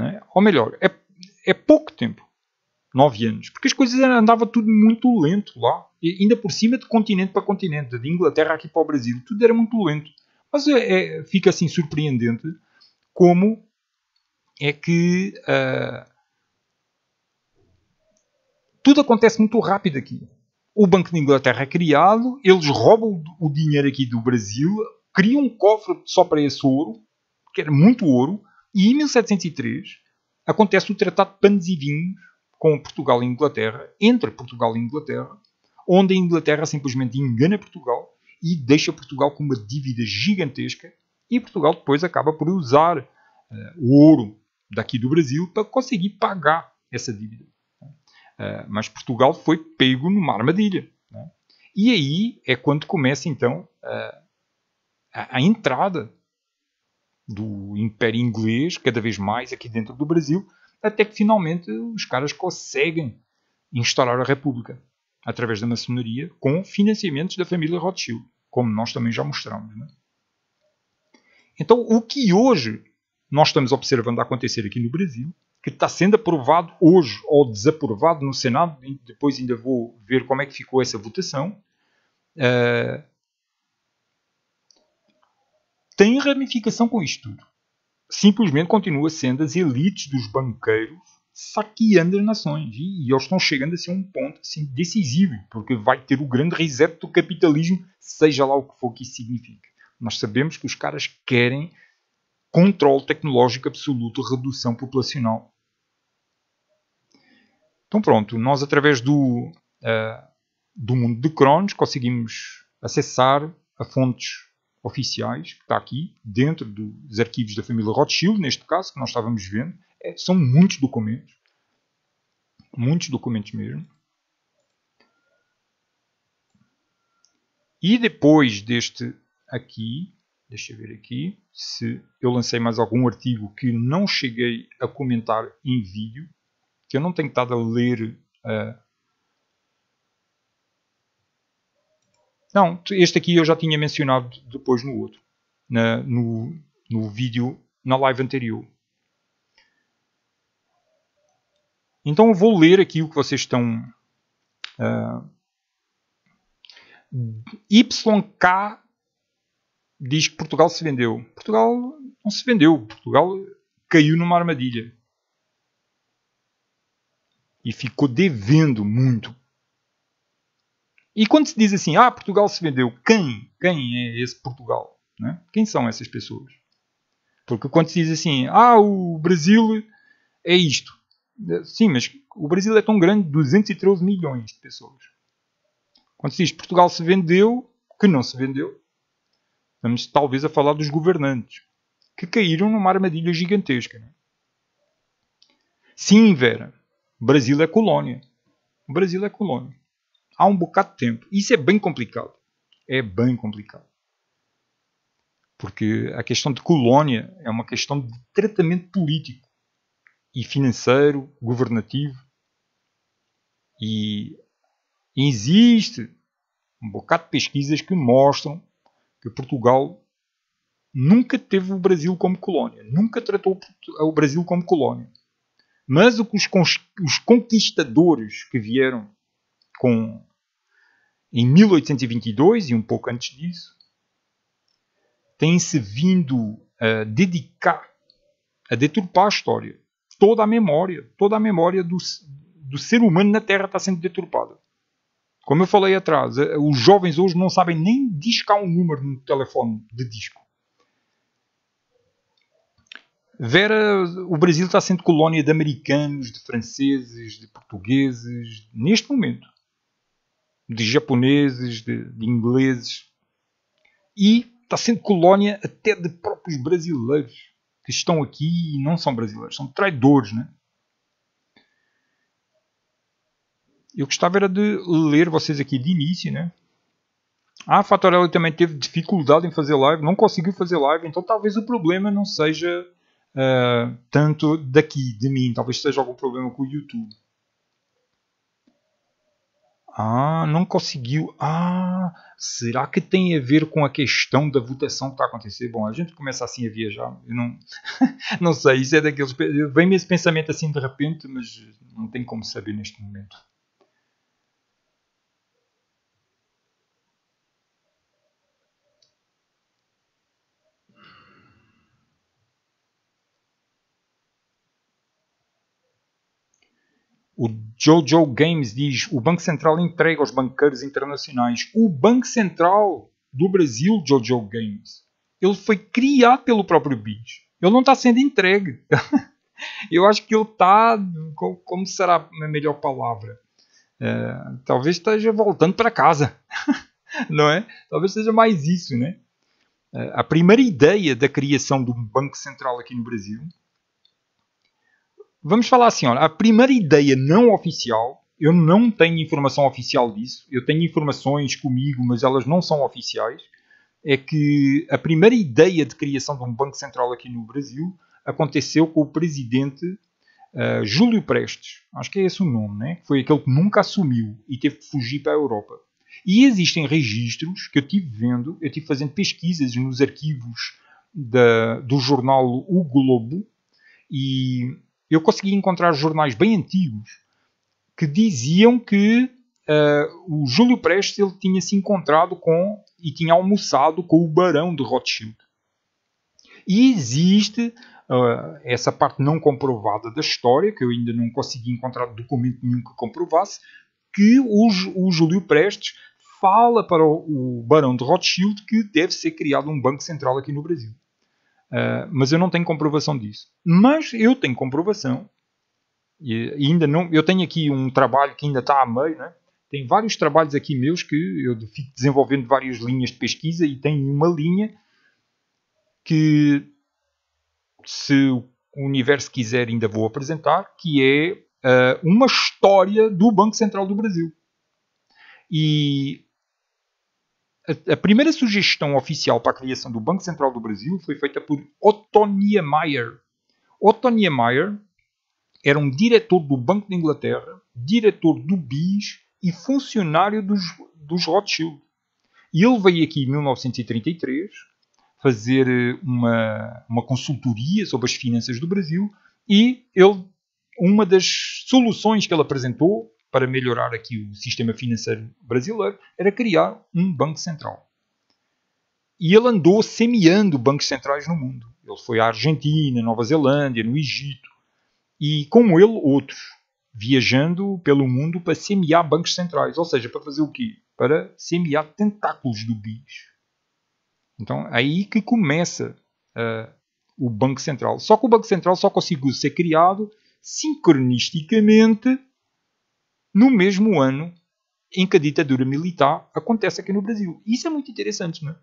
É? Ou melhor, é, é pouco tempo. Nove anos. Porque as coisas andavam tudo muito lento lá. E ainda por cima de continente para continente, de Inglaterra aqui para o Brasil, tudo era muito lento. Mas é, é fica assim surpreendente como é que uh, tudo acontece muito rápido aqui. O Banco de Inglaterra é criado, eles roubam o dinheiro aqui do Brasil, criam um cofre só para esse ouro, que era muito ouro, e em 1703 acontece o Tratado de Panos e Vinhos com Portugal e Inglaterra, entre Portugal e Inglaterra, onde a Inglaterra simplesmente engana Portugal e deixa Portugal com uma dívida gigantesca e Portugal depois acaba por usar uh, o ouro daqui do Brasil para conseguir pagar essa dívida. É, mas Portugal foi pego numa armadilha. Né? E aí é quando começa então é, a, a, entrada do Império Inglês cada vez mais aqui dentro do Brasil, até que finalmente os caras conseguem instaurar a República através da maçonaria com financiamentos da família Rothschild, como nós também já mostramos. Né? Então, o que hoje nós estamos observando acontecer aqui no Brasil, que está sendo aprovado hoje ou desaprovado no Senado, depois ainda vou ver como é que ficou essa votação, uh, tem ramificação com isto tudo. Simplesmente continua sendo as elites dos banqueiros saqueando as nações. E, e eles estão chegando a ser um ponto assim, decisivo, porque vai ter o grande reset do capitalismo, seja lá o que for que isso signifique. Nós sabemos que os caras querem controle tecnológico absoluto, redução populacional. Então pronto, nós através do, uh, do mundo de Cronos conseguimos acessar a fontes oficiais, que está aqui, dentro dos arquivos da família Rothschild, neste caso, que nós estávamos vendo. É, são muitos documentos. Muitos documentos mesmo. E depois deste aqui, Deixa eu ver aqui se eu lancei mais algum artigo que não cheguei a comentar em vídeo, que eu não tenho estado a ler. Uh... Não, este aqui eu já tinha mencionado depois no outro, na, no, no vídeo, na live anterior. Então eu vou ler aqui o que vocês estão. Uh... Ah, YK diz que Portugal se vendeu. Portugal não se vendeu. Portugal caiu numa armadilha. E ficou devendo muito. E quando se diz assim, ah, Portugal se vendeu, quem? Quem é esse Portugal? Né? Quem são essas pessoas? Porque quando se diz assim, ah, o Brasil é isto. Sim, mas o Brasil é tão grande, 213 milhões de pessoas. Quando se diz Portugal se vendeu, que não se vendeu, Estamos talvez a falar dos governantes, que caíram numa armadilha gigantesca. Né? Sim, Vera, Brasil é colônia. O Brasil é colônia. Há um bocado de tempo. Isso é bem complicado. É bem complicado. Porque a questão de colônia é uma questão de tratamento político e financeiro, governativo. E existe um bocado de pesquisas que mostram que Portugal nunca teve o Brasil como colónia, nunca tratou o Brasil como colónia. Mas o que os conquistadores que vieram com em 1822 e um pouco antes disso têm-se vindo a dedicar a deturpar a história, toda a memória, toda a memória do, do ser humano na Terra está sendo deturpada. Como eu falei atrás, eh, os jovens hoje não sabem nem discar um número no telefone de disco. Vera, o Brasil está sendo colónia de americanos, de franceses, de portugueses, neste momento. De japoneses, de, de ingleses. E está sendo colónia até de próprios brasileiros que estão aqui e não são brasileiros, são traidores, né? Eu gostava era de ler vocês aqui de início, né? Ah, a Fatorelli também teve dificuldade em fazer live, não conseguiu fazer live, então talvez o problema não seja uh, tanto daqui, de mim, talvez seja algum problema com o YouTube. Ah, não conseguiu. Ah, será que tem a ver com a questão da votação que está a acontecer? Bom, a gente começa assim a viajar. Eu não, não sei, isso é daqueles. Vem-me esse pensamento assim de repente, mas não tem como saber neste momento. O Jojo Games diz: o Banco Central entrega aos banqueiros internacionais. O Banco Central do Brasil, Jojo Games, ele foi criado pelo próprio BIS. Ele não está sendo entregue. Eu acho que ele está, como será a melhor palavra? Uh, talvez esteja voltando para casa, não é? Talvez seja mais isso, né? Uh, a primeira ideia da criação do Banco Central aqui no Brasil Vamos falar assim, olha, a primeira ideia não oficial, eu não tenho informação oficial disso, eu tenho informações comigo, mas elas não são oficiais, é que a primeira ideia de criação de um Banco Central aqui no Brasil aconteceu com o presidente uh, Júlio Prestes, acho que é esse o nome, né? foi aquele que nunca assumiu e teve que fugir para a Europa. E existem registros que eu tive vendo, eu tive fazendo pesquisas nos arquivos da, do jornal O Globo e eu consegui encontrar jornais bem antigos que diziam que uh, o Júlio Prestes ele tinha se encontrado com e tinha almoçado com o Barão de Rothschild. E existe uh, essa parte não comprovada da história, que eu ainda não consegui encontrar documento nenhum que comprovasse, que o, o Júlio Prestes fala para o, o Barão de Rothschild que deve ser criado um banco central aqui no Brasil. Uh, mas eu não tenho comprovação disso. Mas eu tenho comprovação. E ainda não, eu tenho aqui um trabalho que ainda está a meio, né? Tem vários trabalhos aqui meus que eu fico desenvolvendo várias linhas de pesquisa e tem uma linha que se o universo quiser ainda vou apresentar, que é uh, uma história do Banco Central do Brasil. E a, a primeira sugestão oficial para a criação do Banco Central do Brasil foi feita por Otto Niemeyer. Otto Niemeyer era um diretor do Banco da Inglaterra, diretor do BIS e funcionário dos, dos Rothschild. E ele veio aqui em 1933 fazer eh, uma, uma consultoria sobre as finanças do Brasil e ele, uma das soluções que ele apresentou para melhorar aqui o sistema financeiro brasileiro era criar um banco central. E ele andou semeando bancos centrais no mundo. Ele foi à Argentina, Nova Zelândia, no Egito e, como ele, outros, viajando pelo mundo para semear bancos centrais. Ou seja, para fazer o quê? Para semear tentáculos do bicho. Então, é aí que começa uh, o Banco Central. Só que o Banco Central só conseguiu ser criado sincronisticamente no mesmo ano em que a ditadura militar acontece aqui no Brasil. Isso é muito interessante, não é?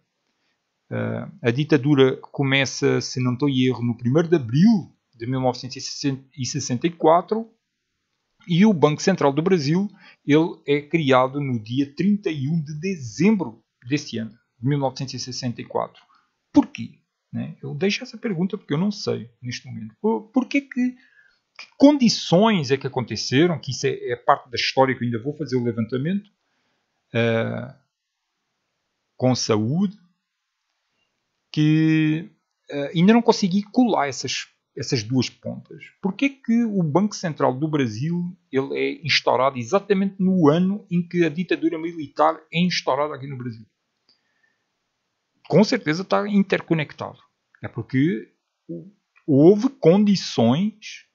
Uh, a ditadura começa, se não estou em erro, no 1 de abril de 1964 e o Banco Central do Brasil ele é criado no dia 31 de dezembro deste ano, de 1964. Porquê? Né? Eu deixo essa pergunta porque eu não sei neste momento. Por, porquê que que condições é que aconteceram, que isso é, é parte da história que eu ainda vou fazer o levantamento, uh, com saúde, que uh, ainda não consegui colar essas, essas duas pontas. Porquê que o Banco Central do Brasil ele é instaurado exatamente no ano em que a ditadura militar é instaurada aqui no Brasil? Com certeza está interconectado. É porque houve condições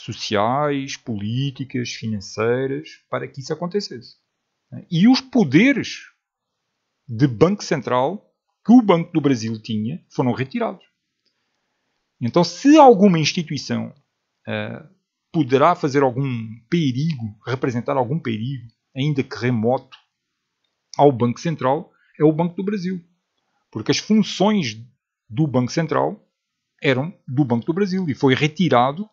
sociais, políticas, financeiras, para que isso acontecesse. E os poderes de Banco Central que o Banco do Brasil tinha foram retirados. Então, se alguma instituição uh, poderá fazer algum perigo, representar algum perigo, ainda que remoto, ao Banco Central, é o Banco do Brasil. Porque as funções do Banco Central eram do Banco do Brasil e foi retirado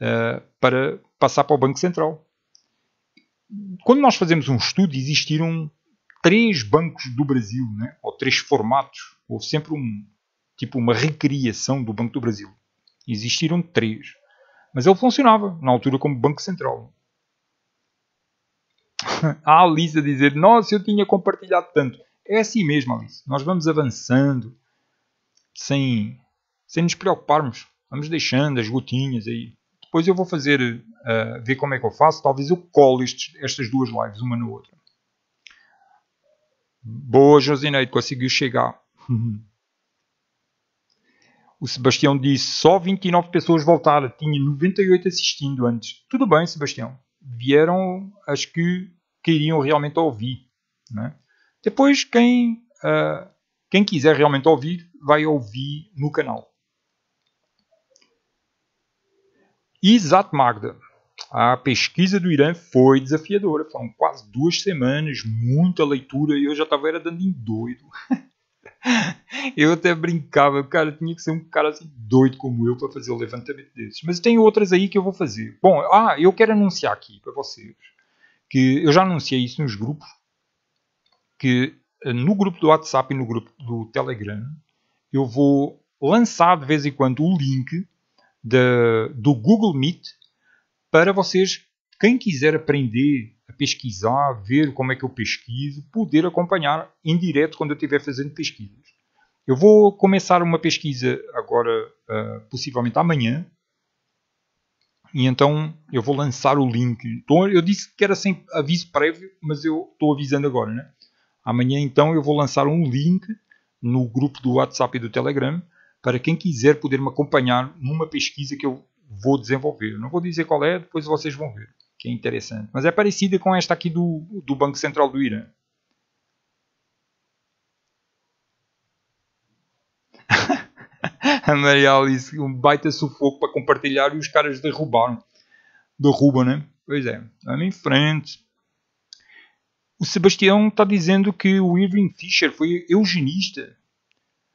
eh, para passar para o Banco Central. Quando nós fazemos um estudo, existiram três bancos do Brasil, né? ou três formatos. Houve sempre um, tipo uma recriação do Banco do Brasil. Existiram três. Mas ele funcionava, na altura, como Banco Central. a Alice a dizer: Nossa, eu tinha compartilhado tanto. É assim mesmo, Alice. Nós vamos avançando sem, sem nos preocuparmos. Vamos deixando as gotinhas aí. Depois eu vou fazer, uh, ver como é que eu faço. Talvez eu colo estes, estas duas lives, uma na outra. Boa, Josineide, conseguiu chegar. o Sebastião disse, só 29 pessoas voltaram. Tinha 98 assistindo antes. Tudo bem, Sebastião. Vieram as que queriam realmente ouvir. Né? Depois, quem, uh, quem quiser realmente ouvir, vai ouvir no canal. Exato, Magda. A pesquisa do Irã foi desafiadora, foram quase duas semanas, muita leitura e eu já estava era dando em doido. eu até brincava, cara, tinha que ser um cara assim doido como eu para fazer o levantamento desses. Mas tem outras aí que eu vou fazer. Bom, ah, eu quero anunciar aqui para vocês que eu já anunciei isso nos grupos, que eh, no grupo do WhatsApp e no grupo do Telegram eu vou lançar de vez em quando o link do Google Meet para vocês, quem quiser aprender a pesquisar, ver como é que eu pesquiso, poder acompanhar em direto quando eu estiver fazendo pesquisas. Eu vou começar uma pesquisa agora, uh, possivelmente amanhã, e então eu vou lançar o link. Então, eu disse que era sem aviso prévio, mas eu estou avisando agora, né? Amanhã então eu vou lançar um link no grupo do WhatsApp e do Telegram para quem quiser poder me acompanhar numa pesquisa que eu vou desenvolver. Não vou dizer qual é, depois vocês vão ver, que é interessante. Mas é parecida com esta aqui do, do Banco Central do Irã. a Maria disse um baita sufoco para compartilhar e os caras derrubaram. Derrubam, né? Pois é, vamos em frente. O Sebastião está dizendo que o Irving Fisher foi eugenista.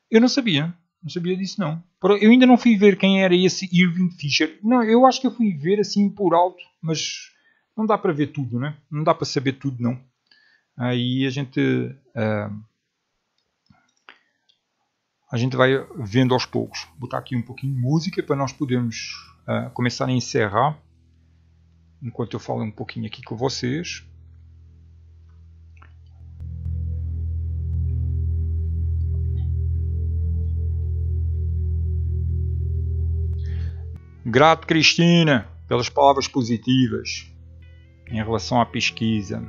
Eu não sabia. Não sabia disso, não. Eu ainda não fui ver quem era esse Irving Fisher. Não, eu acho que eu fui ver assim por alto, mas não dá para ver tudo, né? Não dá para saber tudo, não. Aí a gente. Uh, a gente vai vendo aos poucos. Vou botar aqui um pouquinho de música para nós podermos uh, começar a encerrar. Enquanto eu falo um pouquinho aqui com vocês. Grato, Cristina, pelas palavras positivas em relação à pesquisa.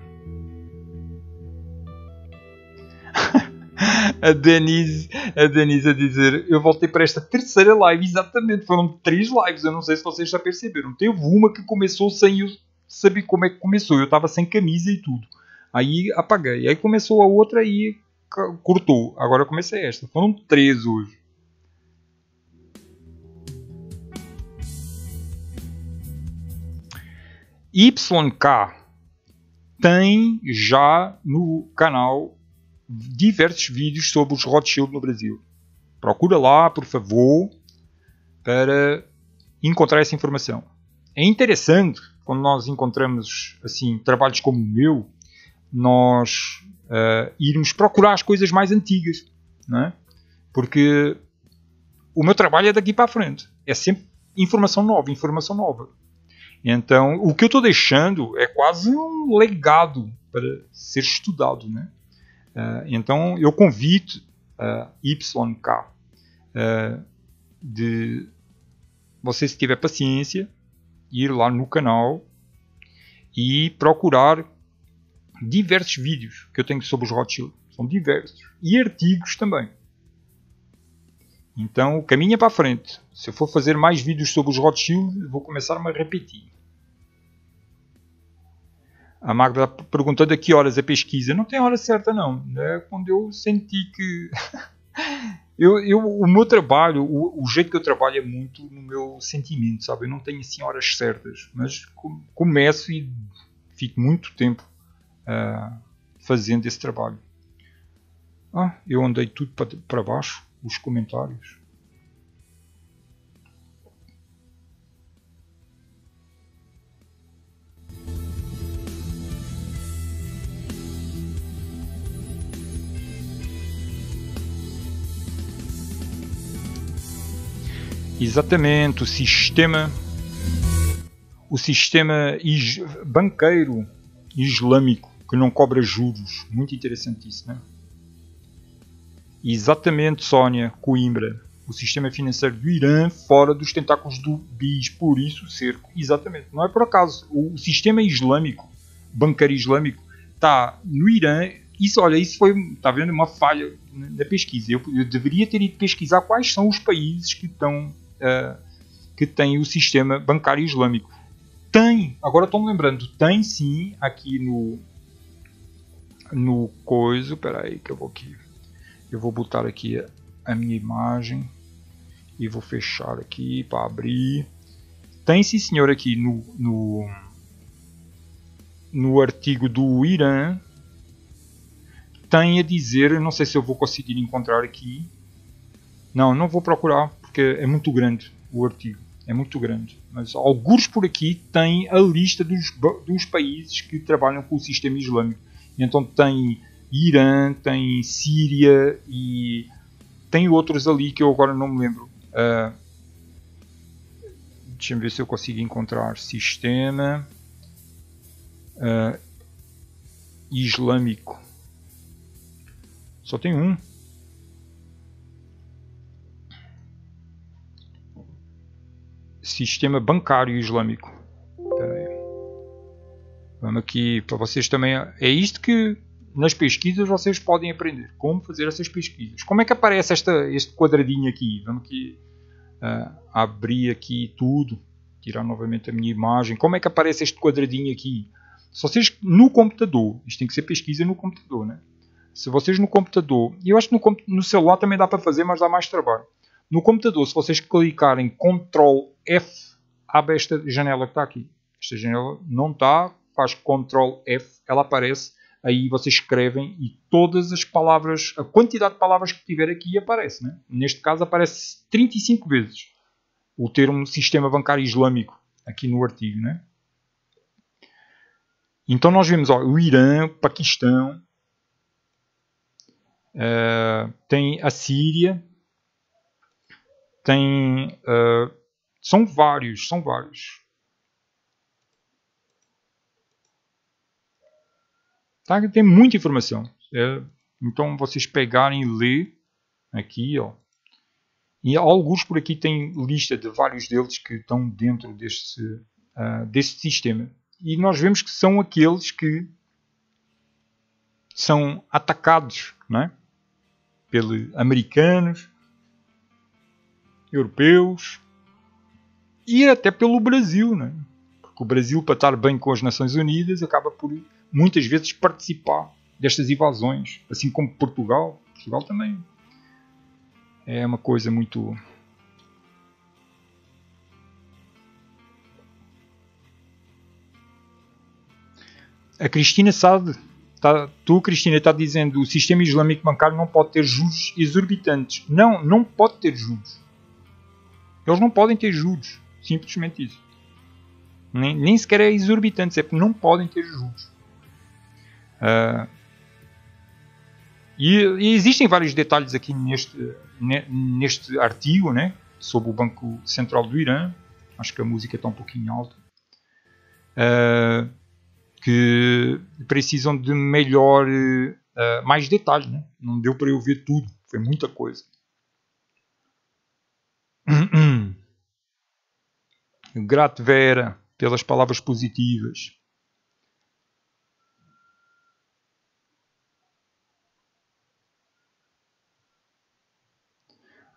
a Denise, a Denise a dizer: Eu voltei para esta terceira live, exatamente. Foram três lives, eu não sei se vocês já perceberam. Teve uma que começou sem eu saber como é que começou. Eu estava sem camisa e tudo. Aí apaguei. Aí começou a outra e cortou. Agora comecei esta. Foram três hoje. YK tem já no canal diversos vídeos sobre os Rothschild no Brasil. Procura lá, por favor, para encontrar essa informação. É interessante quando nós encontramos assim trabalhos como o meu, nós uh, irmos procurar as coisas mais antigas, é? porque o meu trabalho é daqui para a frente, é sempre informação nova, informação nova. Então, o que eu estou deixando é quase um legado para ser estudado, né? Uh, então, eu convido uh, ah, YK uh, ah, de você, se tiver paciência, ir lá no canal e procurar diversos vídeos que eu tenho sobre os Rothschild. São diversos. E artigos também. Então o caminho é para a frente. Se eu for fazer mais vídeos sobre os Rothschild, vou começar-me a repetir. A Magda está perguntando a que horas a pesquisa. Não tem hora certa, não. É quando eu senti que. eu, eu, o meu trabalho, o, o, jeito que eu trabalho é muito no meu sentimento, sabe? Eu não tenho assim horas certas, mas começo e fico muito tempo uh, fazendo esse trabalho. Ah, eu andei tudo para baixo os comentários. Exatamente, o sistema o sistema is, banqueiro islâmico que não cobra juros, muito interessante isso, não é? Exatamente, Sónia, Coimbra. O sistema financeiro do Irã fora dos tentáculos do BIS, por isso o cerco. Exatamente, não é por acaso. O sistema islâmico, bancário islâmico, está no Irã. Isso, olha, isso foi, está vendo, uma falha na pesquisa. Eu, eu, deveria ter ido pesquisar quais são os países que estão. Uh, eh, que têm o sistema bancário islâmico. Tem, agora estou-me lembrando, tem sim aqui no. no coisa. Espera aí que eu vou aqui eu vou botar aqui a minha imagem e vou fechar aqui para abrir. Tem sim senhor aqui no, no, no artigo do Irã. Tem a dizer, não sei se eu vou conseguir encontrar aqui. Não, não vou procurar porque é muito grande o artigo. É muito grande. Mas alguns por aqui tem a lista dos, dos países que trabalham com o sistema islâmico. Então tem Irã, tem Síria e tem outros ali que eu agora não me lembro. Uh, Deixa-me ver se eu consigo encontrar sistema uh, islâmico. Só tem um. Sistema bancário islâmico. Vamos aqui para vocês também. É isto que nas pesquisas vocês podem aprender como fazer essas pesquisas. Como é que aparece esta, este quadradinho aqui? Vamos aqui uh, abrir aqui tudo, tirar novamente a minha imagem. Como é que aparece este quadradinho aqui? Se vocês no computador, isto tem que ser pesquisa no computador, né? Se vocês no computador, e eu acho que no, no celular também dá para fazer, mas dá mais trabalho. No computador, se vocês clicarem Ctrl F, abre esta janela que está aqui. Esta janela não está, faz Ctrl F, ela aparece aí vocês escrevem e todas as palavras, a quantidade de palavras que tiver aqui aparece. Né? Neste caso aparece 35 vezes o termo sistema bancário islâmico aqui no artigo. Né? Então nós vemos ó, o Irã, o Paquistão, uh, tem a Síria, tem. Uh, são vários, são vários. Tá? Tem muita informação. É, então vocês pegarem e ler aqui, ó. E alguns por aqui tem lista de vários deles que estão dentro deste, uh, sistema. E nós vemos que são aqueles que são atacados né? pelos americanos, europeus e até pelo Brasil. Né? Porque o Brasil, para estar bem com as Nações Unidas, acaba por muitas vezes participar destas invasões, assim como Portugal. Portugal também é uma coisa muito. A Cristina sabe, tá, tu, Cristina, está dizendo o sistema islâmico bancário não pode ter juros exorbitantes. Não, não pode ter juros. Eles não podem ter juros. Simplesmente isso. Nem, nem sequer é exorbitante, é porque não podem ter juros. Uh, ah, e, e, existem vários detalhes aqui neste, neste artigo, né, sobre o Banco Central do Irã. Acho que a música está um pouquinho alta. Uh, que precisam de melhor, uh, mais detalhes. Né? Não deu para eu ver tudo, foi muita coisa. Grato Vera pelas palavras positivas.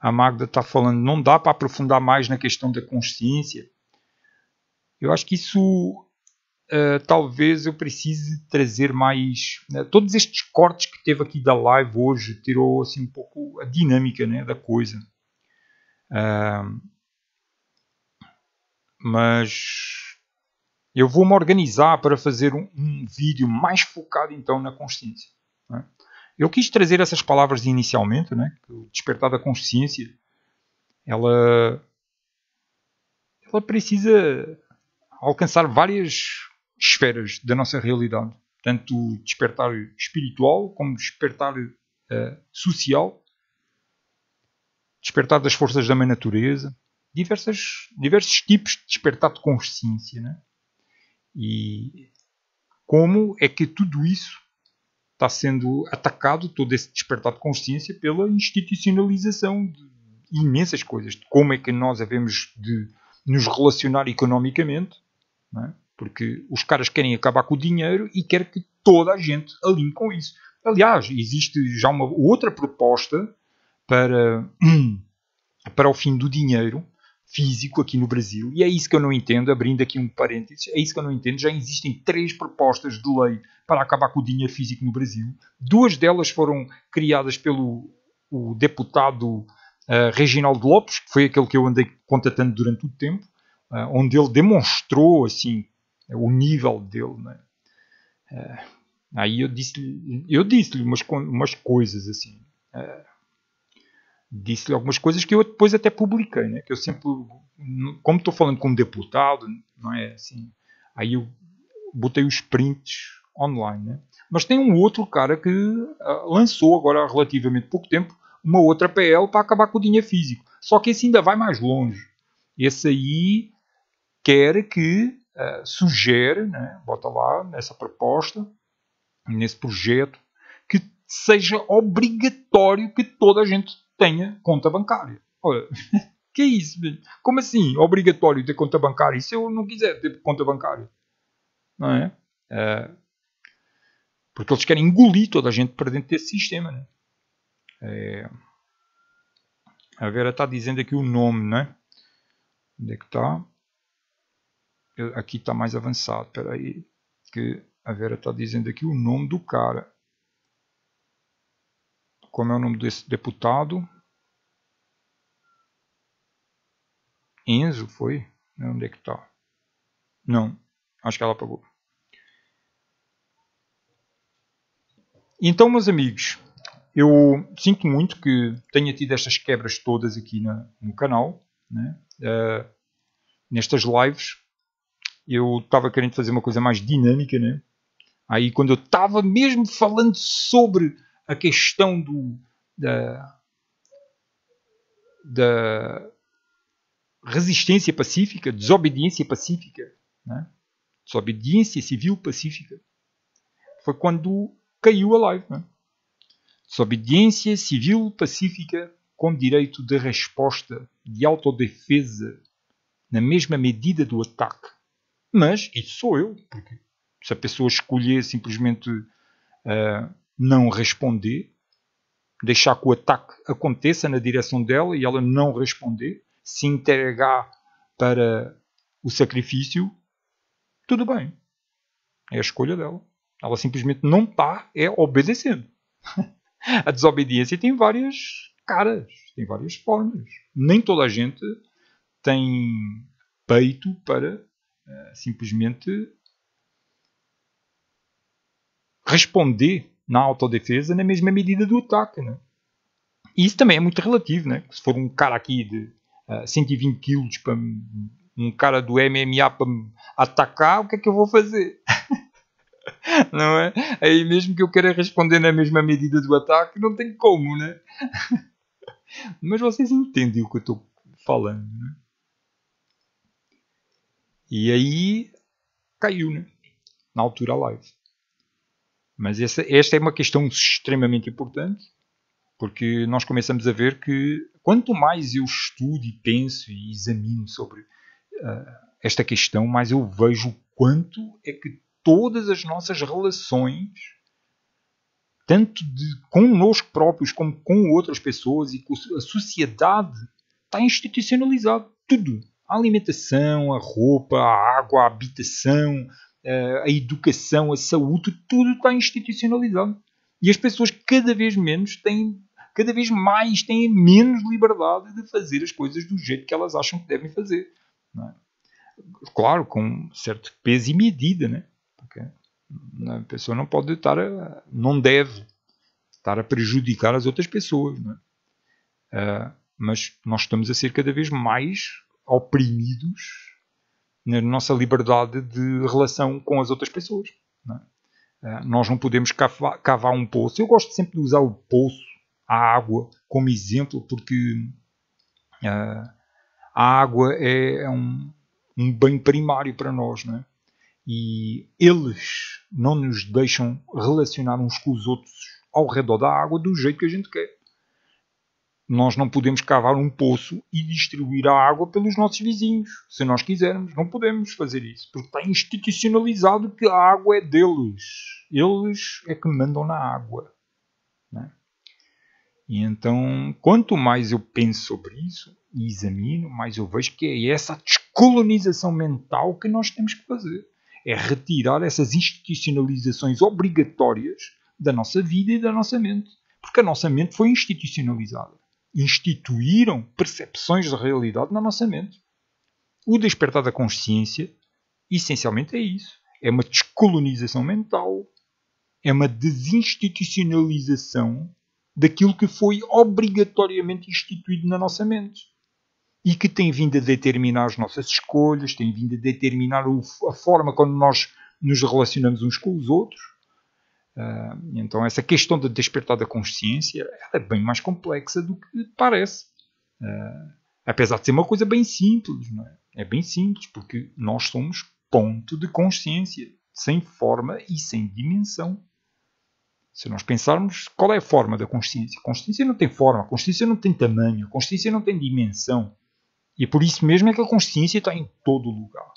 A Magda está falando, não dá para aprofundar mais na questão da consciência. Eu acho que isso Uh, talvez eu precise trazer mais. Né? Todos estes cortes que teve aqui da live hoje tirou assim, um pouco a dinâmica né, da coisa. Uh, mas eu vou-me organizar para fazer um, um, vídeo mais focado então na consciência. É? Eu quis trazer essas palavras inicialmente, né? que o despertar da consciência, ela, ela precisa alcançar várias esferas da nossa realidade, tanto o despertar espiritual como o despertar uh, social, despertar das forças da mãe natureza, diversas, diversos tipos de despertar de consciência, né? E como é que tudo isso está sendo atacado, todo esse despertar de consciência, pela institucionalização de imensas coisas. De como é que nós devemos de nos relacionar economicamente, é? porque os caras querem acabar com o dinheiro e querem que toda a gente alinhe com isso. Aliás, existe já uma outra proposta para, para o fim do dinheiro, físico aqui no Brasil, e é isso que eu não entendo, abrindo aqui um parênteses, é isso que eu não entendo. Já existem três propostas de lei para acabar com o dinheiro físico no Brasil. Duas delas foram criadas pelo o deputado uh, Reginaldo Lopes, que foi aquele que eu andei contatando durante o tempo, uh, onde ele demonstrou assim o nível dele. Né? Uh, aí eu disse-lhe eu disse umas, umas coisas assim. Uh, disse-lhe algumas coisas que eu depois até publiquei, né? Que eu sempre, como estou falando como deputado, não é assim, aí eu botei os prints online, né? Mas tem um outro cara que ah, lançou agora há relativamente pouco tempo uma outra PL para acabar com o dinheiro físico. Só que esse ainda vai mais longe. Esse aí quer que uh, sugere, né? bota lá nessa proposta, nesse projeto, que seja obrigatório que toda a gente tenha conta bancária. Olha, que é isso? Como assim? Obrigatório ter conta bancária? E se eu não quiser ter conta bancária? Não é? é porque eles querem engolir toda a gente para dentro desse sistema, né? É, a Vera está dizendo aqui o nome, né? Onde é que está? Aqui está mais avançado, espera aí. Que a Vera está dizendo aqui o nome do cara como é o nome desse deputado? Enzo foi? Não, né, onde é que está. Não, acho que ela apagou. Então, meus amigos, eu sinto muito que tenha tido estas quebras todas aqui na, no canal, né? uh, nestas lives. Eu estava querendo fazer uma coisa mais dinâmica, né? Aí quando eu estava mesmo falando sobre a questão do, da, da resistência pacífica, desobediência pacífica, né? desobediência civil pacífica, foi quando caiu a live. Né? Desobediência civil pacífica com direito de resposta, de autodefesa, na mesma medida do ataque. Mas isso sou eu, porque se a pessoa escolher simplesmente uh, não responder, deixar que o ataque aconteça na direção dela e ela não responder, se entregar para o sacrifício, tudo bem. É a escolha dela. Ela simplesmente não está é obedecendo. a desobediência tem várias caras, tem várias formas. Nem toda a gente tem peito para uh, simplesmente responder na autodefesa na mesma medida do ataque. Né? isso também é muito relativo. Né? Se for um cara aqui de uh, eh, 120 quilos para um cara do MMA para me atacar, o que é que eu vou fazer? não é? Aí mesmo que eu queira responder na mesma medida do ataque, não tem como, né? Mas vocês entendem o que eu estou falando, né? E aí caiu, né? Na altura a live. Mas essa, esta é uma questão extremamente importante, porque nós começamos a ver que quanto mais eu estudo e penso e examino sobre uh, esta questão, mais eu vejo quanto é que todas as nossas relações, tanto de connosco próprios como com outras pessoas e com a sociedade, está institucionalizado. Tudo. A alimentação, a roupa, a água, a habitação, a educação, a saúde, tudo está institucionalizado. E as pessoas cada vez menos têm, cada vez mais têm menos liberdade de fazer as coisas do jeito que elas acham que devem fazer. É? Claro, com um certo peso e medida, né? Porque a pessoa não pode estar, a, não deve estar a prejudicar as outras pessoas, não é? Uh, mas nós estamos a ser cada vez mais oprimidos na nossa liberdade de relação com as outras pessoas. Não é? Ah, nós não podemos cavar, cavar um poço. Eu gosto sempre de usar o poço, a água, como exemplo, porque uh, a água é, é um, um, bem primário para nós, não é? E eles não nos deixam relacionar uns com os outros ao redor da água do jeito que a gente quer. Nós não podemos cavar um poço e distribuir a água pelos nossos vizinhos, se nós quisermos. Não podemos fazer isso, porque está institucionalizado que a água é deles. Eles é que mandam na água. Né? E então, quanto mais eu penso sobre isso e examino, mais eu vejo que é essa descolonização mental que nós temos que fazer. É retirar essas institucionalizações obrigatórias da nossa vida e da nossa mente. Porque a nossa mente foi institucionalizada instituíram percepções da realidade na nossa mente. O despertar da consciência, essencialmente, é isso. É uma descolonização mental. É uma desinstitucionalização daquilo que foi obrigatoriamente instituído na nossa mente. E que tem vindo a determinar as nossas escolhas, tem vindo a determinar a forma como nós nos relacionamos uns com os outros ah, então essa questão de despertar da consciência é bem mais complexa do que parece. Ah, apesar de ser uma coisa bem simples, não é? é bem simples, porque nós somos ponto de consciência, sem forma e sem dimensão. Se nós pensarmos qual é a forma da consciência, a consciência não tem forma, a consciência não tem tamanho, a consciência não tem dimensão. E é por isso mesmo é que a consciência está em todo lugar.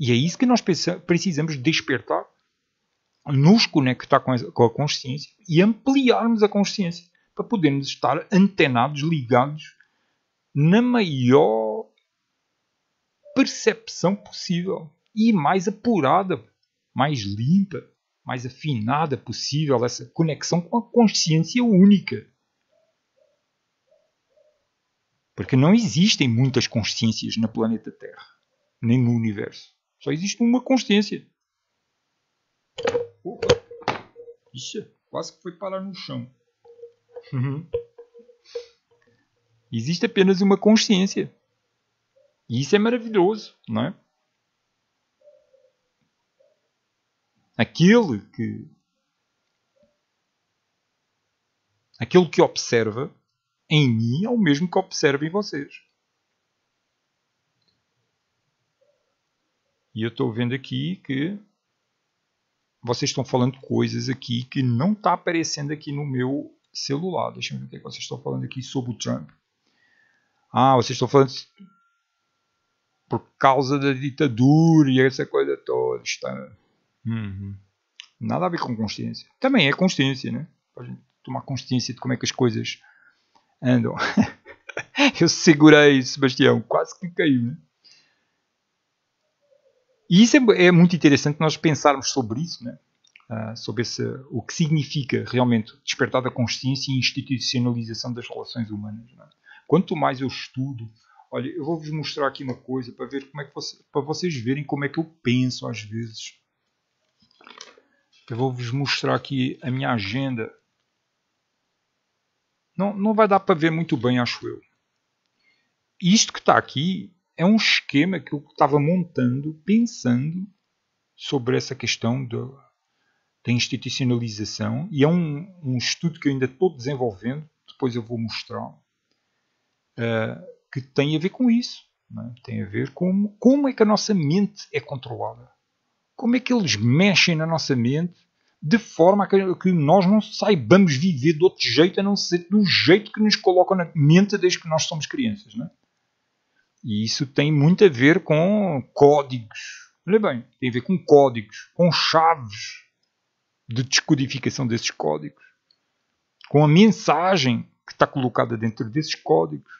E é isso que nós precisamos despertar nos conectar com a consciência e ampliarmos a consciência para podermos estar antenados, ligados na maior percepção possível e mais apurada, mais limpa, mais afinada possível essa conexão com a consciência única. Porque não existem muitas consciências no planeta Terra, nem no universo. Só existe uma consciência. Opa! Ixi, quase que foi parar no chão. Uhum. Existe apenas uma consciência. E isso é maravilhoso, não é? Aquele que. Aquilo que observa em mim é o mesmo que observa em vocês. E eu estou vendo aqui que vocês estão falando coisas aqui que não está aparecendo aqui no meu celular. Deixa eu ver o é que, vocês estão falando aqui sobre o Trump. Ah, vocês estão falando por causa da ditadura e essa coisa toda. Está... Né? Uhum. Nada a ver com consciência. Também é consciência, né? Para gente tomar consciência de como é que as coisas andam. eu segurei, Sebastião, quase que caiu, né? E isso é, é, muito interessante nós pensarmos sobre isso, né? Uh, sobre esse, o que significa realmente despertar da consciência e institucionalização das relações humanas. É? Quanto mais eu estudo, olha, eu vou-vos mostrar aqui uma coisa para ver como é que você, para vocês verem como é que eu penso às vezes. Eu vou-vos mostrar aqui a minha agenda. Não, não vai dar para ver muito bem, acho eu. Isto que está aqui é um esquema que eu estava montando, pensando sobre essa questão do, da institucionalização e é um, um, estudo que eu ainda estou desenvolvendo, depois eu vou mostrar, uh, que tem a ver com isso. É? Tem a ver com como é que a nossa mente é controlada. Como é que eles mexem na nossa mente de forma a que nós não saibamos viver de outro jeito a não ser do jeito que nos colocam na mente desde que nós somos crianças. Não é? E isso tem muito a ver com códigos. Olha bem, tem a ver com códigos, com chaves de descodificação desses códigos, com a mensagem que está colocada dentro desses códigos.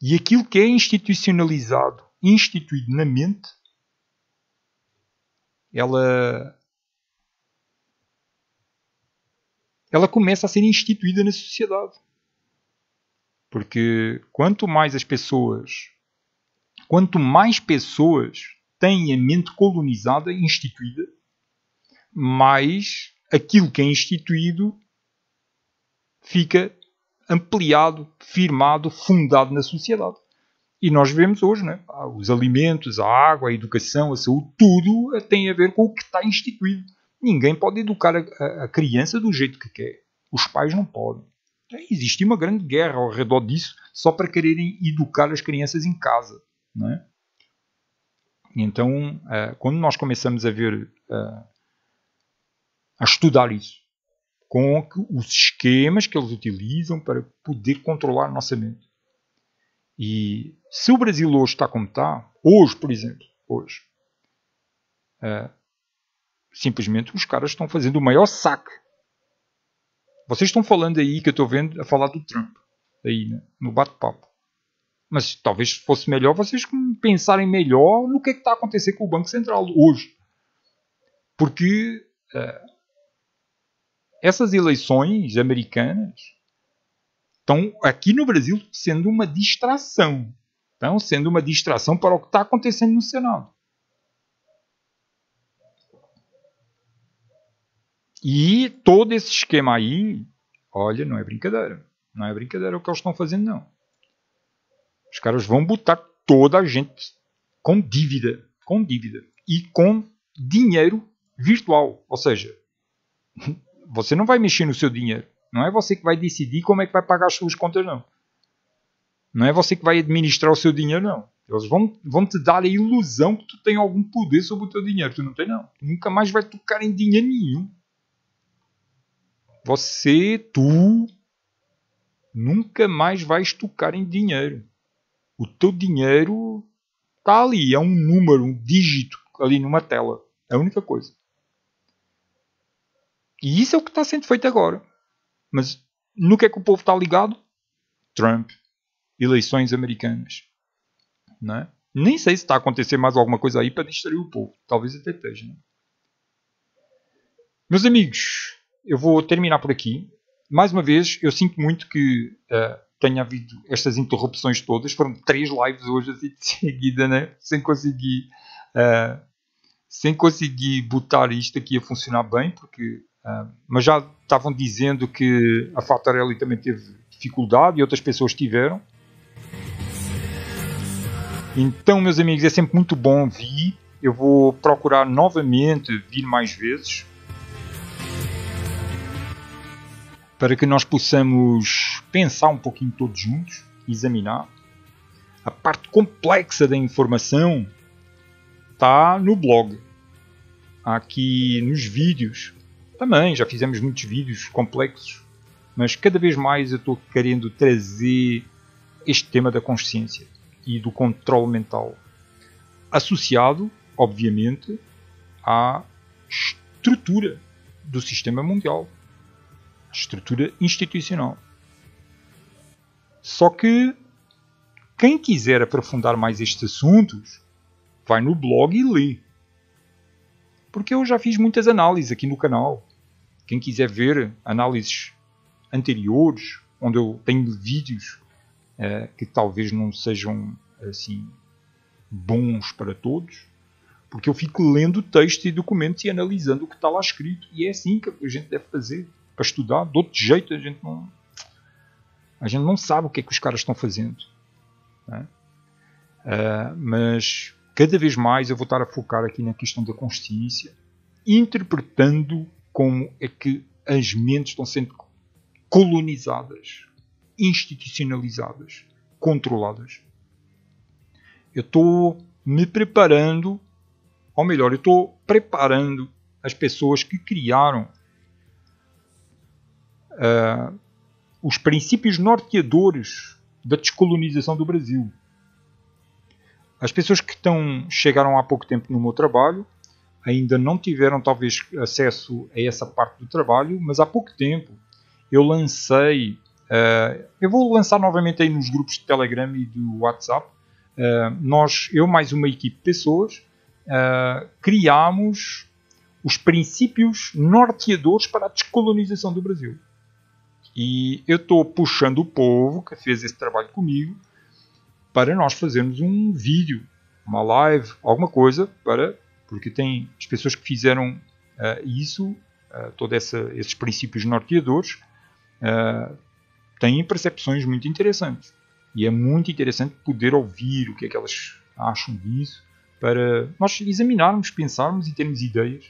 E aquilo que é institucionalizado, instituído na mente, ela ela começa a ser instituída na sociedade. Porque quanto mais as pessoas, quanto mais pessoas têm a mente colonizada, instituída, mais aquilo que é instituído fica ampliado, firmado, fundado na sociedade. E nós vemos hoje, né? os alimentos, a água, a educação, a saúde, tudo tem a ver com o que está instituído. Ninguém pode educar a, a criança do jeito que quer. Os pais não podem. É, existia uma grande guerra ao redor disso só para quererem educar as crianças em casa. Né? Então, é, quando nós começamos a ver, é, a estudar isso, com os esquemas que eles utilizam para poder controlar a nossa mente. E se o Brasil hoje está como está, hoje, por exemplo, hoje, simplesmente os caras estão fazendo o maior saque vocês estão falando aí, que eu estou vendo, a falar do Trump. Aí, né? No bate-papo. Mas talvez fosse melhor vocês pensarem melhor no que é está a acontecer com o Banco Central hoje. Porque uh, essas eleições americanas estão, aqui no Brasil, sendo uma distração. Estão sendo uma distração para o que está acontecendo no Senado. E todo esse esquema aí, olha, não é brincadeira. Não é brincadeira o que eles estão fazendo, não. Os caras vão botar toda a gente com dívida. Com dívida. E com dinheiro virtual. Ou seja, você não vai mexer no seu dinheiro. Não é você que vai decidir como é que vai pagar as suas contas, não. Não é você que vai administrar o seu dinheiro, não. Eles vão, vão te dar a ilusão que tu tens algum poder sobre o teu dinheiro. Tu não tens, não. Tu nunca mais vai tocar em dinheiro nenhum. Você, tu, nunca mais vais tocar em dinheiro. O teu dinheiro está ali, é um número, um dígito ali numa tela. É a única coisa. E isso é o que está sendo feito agora. Mas no que é que o povo está ligado? Trump, eleições americanas. Não é? Nem sei se está a acontecer mais alguma coisa aí para distrair o povo. Talvez até esteja. Não? Né? Meus amigos, eu vou terminar por aqui. Mais uma vez, eu sinto muito que uh, tenha havido estas interrupções todas. Foram três lives hoje assim de seguida, né? Sem conseguir, uh, sem conseguir botar isto aqui a funcionar bem, porque. Uh, mas já estavam dizendo que a Fatarelli também teve dificuldade e outras pessoas tiveram. Então, meus amigos, é sempre muito bom vir. Eu vou procurar novamente vir mais vezes para que nós possamos pensar um pouquinho todos juntos, examinar. A parte complexa da informação está no blog, aqui nos vídeos. Também já fizemos muitos vídeos complexos, mas cada vez mais eu estou querendo trazer este tema da consciência e do controle mental, associado, obviamente, à estrutura do sistema mundial estrutura institucional. Só que quem quiser aprofundar mais estes assuntos, vai no blog e lê. Porque eu já fiz muitas análises aqui no canal. Quem quiser ver análises anteriores, onde eu tenho vídeos uh, que talvez não sejam assim bons para todos, porque eu fico lendo texto e documentos e analisando o que está lá escrito. E é assim que a gente deve fazer para estudar, de outro jeito a gente não a gente não sabe o que é que os caras estão fazendo. Né? Uh, mas cada vez mais eu vou estar a focar aqui na questão da consciência, interpretando como é que as mentes estão sendo colonizadas, institucionalizadas, controladas. Eu estou me preparando, ou melhor, eu estou preparando as pessoas que criaram uh, os princípios norteadores da descolonização do Brasil. As pessoas que estão, chegaram há pouco tempo no meu trabalho ainda não tiveram, talvez, acesso a essa parte do trabalho, mas há pouco tempo eu lancei. Uh, eu vou lançar novamente aí nos grupos de Telegram e do WhatsApp. Uh, nós, eu mais uma equipe de pessoas, uh, criámos os princípios norteadores para a descolonização do Brasil. E eu estou puxando o povo que fez esse trabalho comigo para nós fazermos um vídeo, uma live, alguma coisa para porque tem as pessoas que fizeram uh, isso, uh, todos esses princípios norteadores, uh, têm percepções muito interessantes. E é muito interessante poder ouvir o que é que elas acham disso, para nós examinarmos, pensarmos e termos ideias,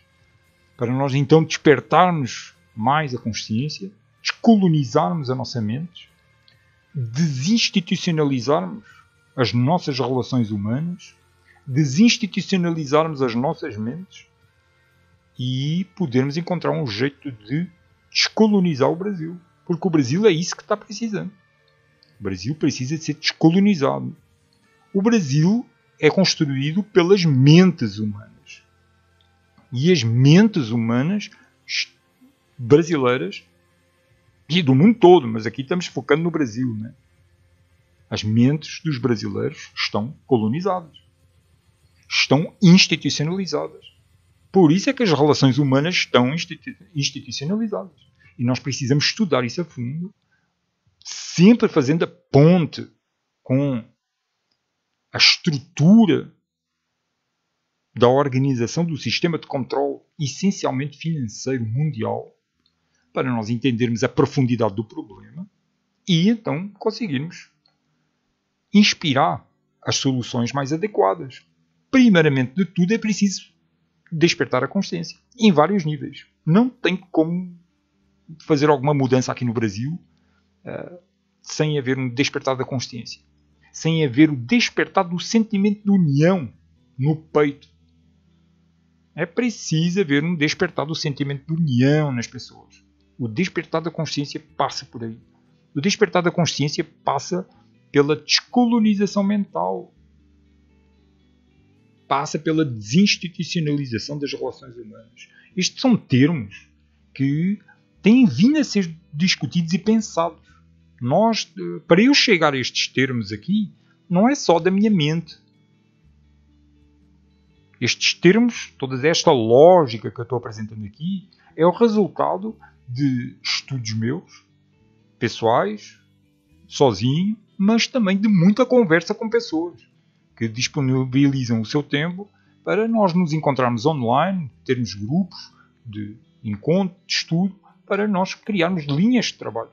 para nós então despertarmos mais a consciência descolonizarmos a nossa mente, desinstitucionalizarmos as nossas relações humanas, desinstitucionalizarmos as nossas mentes e podermos encontrar um jeito de descolonizar o Brasil. Porque o Brasil é isso que está precisando. O Brasil precisa de ser descolonizado. O Brasil é construído pelas mentes humanas. E as mentes humanas brasileiras e do mundo todo, mas aqui estamos focando no Brasil. Né? As mentes dos brasileiros estão colonizadas, estão institucionalizadas. Por isso é que as relações humanas estão institucionalizadas. E nós precisamos estudar isso a fundo, sempre fazendo a ponte com a estrutura da organização do sistema de controle, essencialmente financeiro mundial, para nós entendermos a profundidade do problema e então conseguirmos inspirar as soluções mais adequadas. Primeiramente de tudo, é preciso despertar a consciência em vários níveis. Não tem como fazer alguma mudança aqui no Brasil uh, sem haver um despertar da consciência, sem haver o despertar do sentimento de união no peito. É preciso haver um despertar do sentimento de união nas pessoas. O despertar da consciência passa por aí. O despertar da consciência passa pela descolonização mental. Passa pela desinstitucionalização das relações humanas. Estes são termos que têm vindo a ser discutidos e pensados. Nós, para eu chegar a estes termos aqui, não é só da minha mente. Estes termos, toda esta lógica que eu estou apresentando aqui, é o resultado de estudos meus, pessoais, sozinho, mas também de muita conversa com pessoas que disponibilizam o seu tempo para nós nos encontrarmos online, termos grupos de encontro, de estudo, para nós criarmos linhas de trabalho.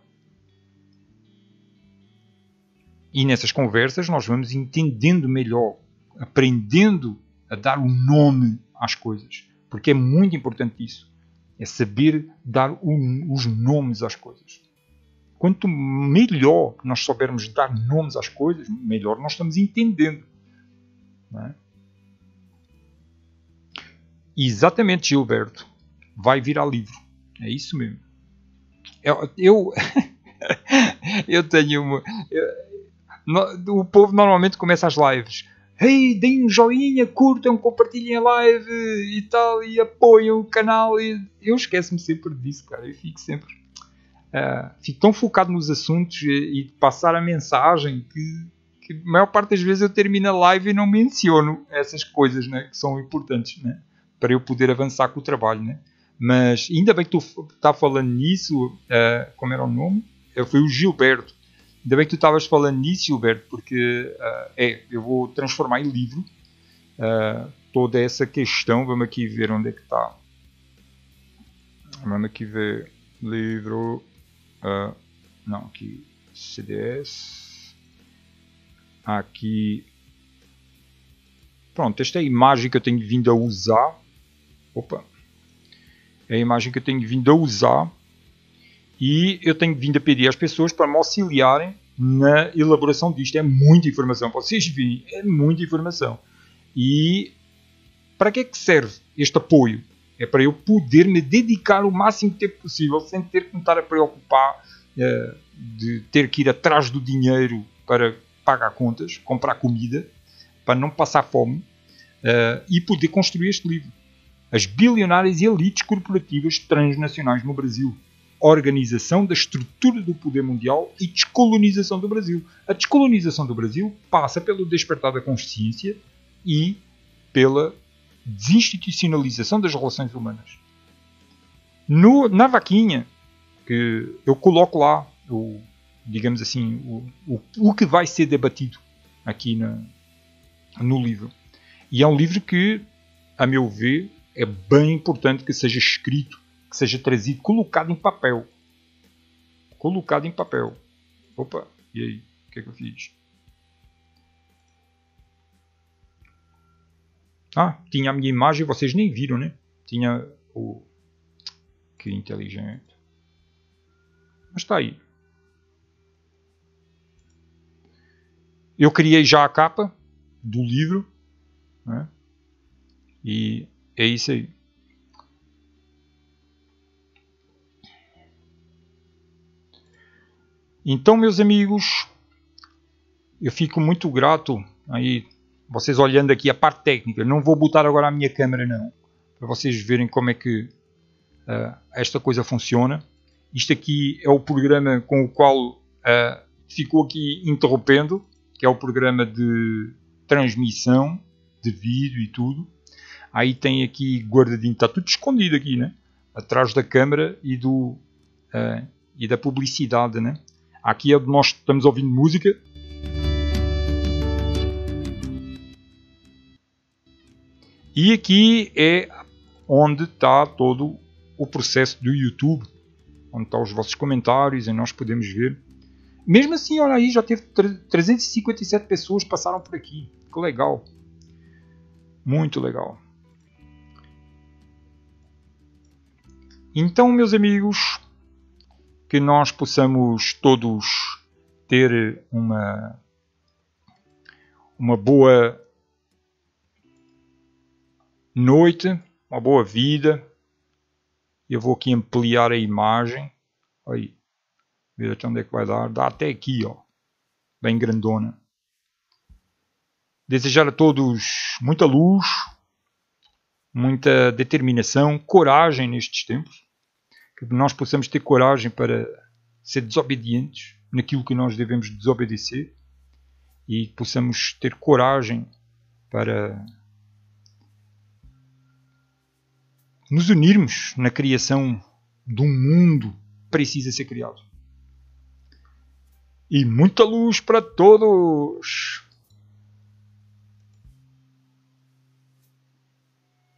E nessas conversas nós vamos entendendo melhor, aprendendo a dar o um nome às coisas, porque é muito importante isso. É saber dar um, os nomes às coisas. Quanto melhor nós soubermos dar nomes às coisas, melhor nós estamos entendendo. É? Exatamente, Gilberto. Vai virar livro. É isso mesmo. Eu. Eu, eu tenho uma. Eu, no, o povo normalmente começa as lives hey, deem um joinha, curtam, compartilhem a live e tal, e apoiem o canal. E... Eu esqueço-me sempre disso, cara. Eu fico sempre. Uh, fico tão focado nos assuntos e, de passar a mensagem que, que a maior parte das vezes eu termino a live e não menciono essas coisas né, que são importantes né, para eu poder avançar com o trabalho. Né. Mas ainda bem que tu está falando nisso, uh, como era o nome? Foi o Gilberto Ainda bem que tu estavas falando nisso, Gilberto, porque uh, é, eu vou transformar em livro uh, toda essa questão. Vamos aqui ver onde é que está. Vamos aqui ver. Livro. Uh, não, aqui. CDS. Aqui. Pronto, esta é a imagem que eu tenho vindo a usar. Opa! É a imagem que eu tenho vindo a usar e eu tenho vindo a pedir às pessoas para me auxiliarem na elaboração disto. É muita informação. Para vocês virem, é muita informação. E para que é que serve este apoio? É para eu poder me dedicar o máximo tempo possível sem ter que me estar a preocupar uh, de ter que ir atrás do dinheiro para pagar contas, comprar comida, para não passar fome uh, e poder construir este livro. As bilionárias elites corporativas transnacionais no Brasil organização da estrutura do poder mundial e descolonização do Brasil. A descolonização do Brasil passa pelo despertar da consciência e pela desinstitucionalização das relações humanas. No, na vaquinha, que eu coloco lá, o, digamos assim, o, o, o que vai ser debatido aqui na, no livro. E é um livro que, a meu ver, é bem importante que seja escrito que seja trazido, colocado em papel. Colocado em papel. Opa, e aí? O que, é que eu fiz? Ah, tinha a minha imagem, vocês nem viram, né? Tinha o. Que inteligente. Mas está aí. Eu criei já a capa do livro. Né? E é isso aí. Então, meus amigos, eu fico muito grato aí vocês olhando aqui a parte técnica. Não vou botar agora a minha câmera não, para vocês verem como é que uh, esta coisa funciona. Isto aqui é o programa com o qual uh, ficou aqui interrompendo, que é o programa de transmissão de vídeo e tudo. Aí tem aqui guardadinho, está tudo escondido aqui, né? Atrás da câmera e do uh, e da publicidade, né? Aqui é, nós estamos ouvindo música. E aqui é onde está todo o processo do YouTube, onde estão os vossos comentários e nós podemos ver. Mesmo assim, olha aí, já teve 357 pessoas que passaram por aqui. Que legal. Muito legal. Então, meus amigos, que nós possamos todos ter uma, uma boa noite, uma boa vida. Eu vou aqui ampliar a imagem. Aí, ver até onde é que vai dar. Dá até aqui, ó. Bem grandona. Desejar a todos muita luz, muita determinação, coragem nestes tempos que nós possamos ter coragem para ser desobedientes naquilo que nós devemos desobedecer e possamos ter coragem para nos unirmos na criação de um mundo que precisa ser criado. E muita luz para todos!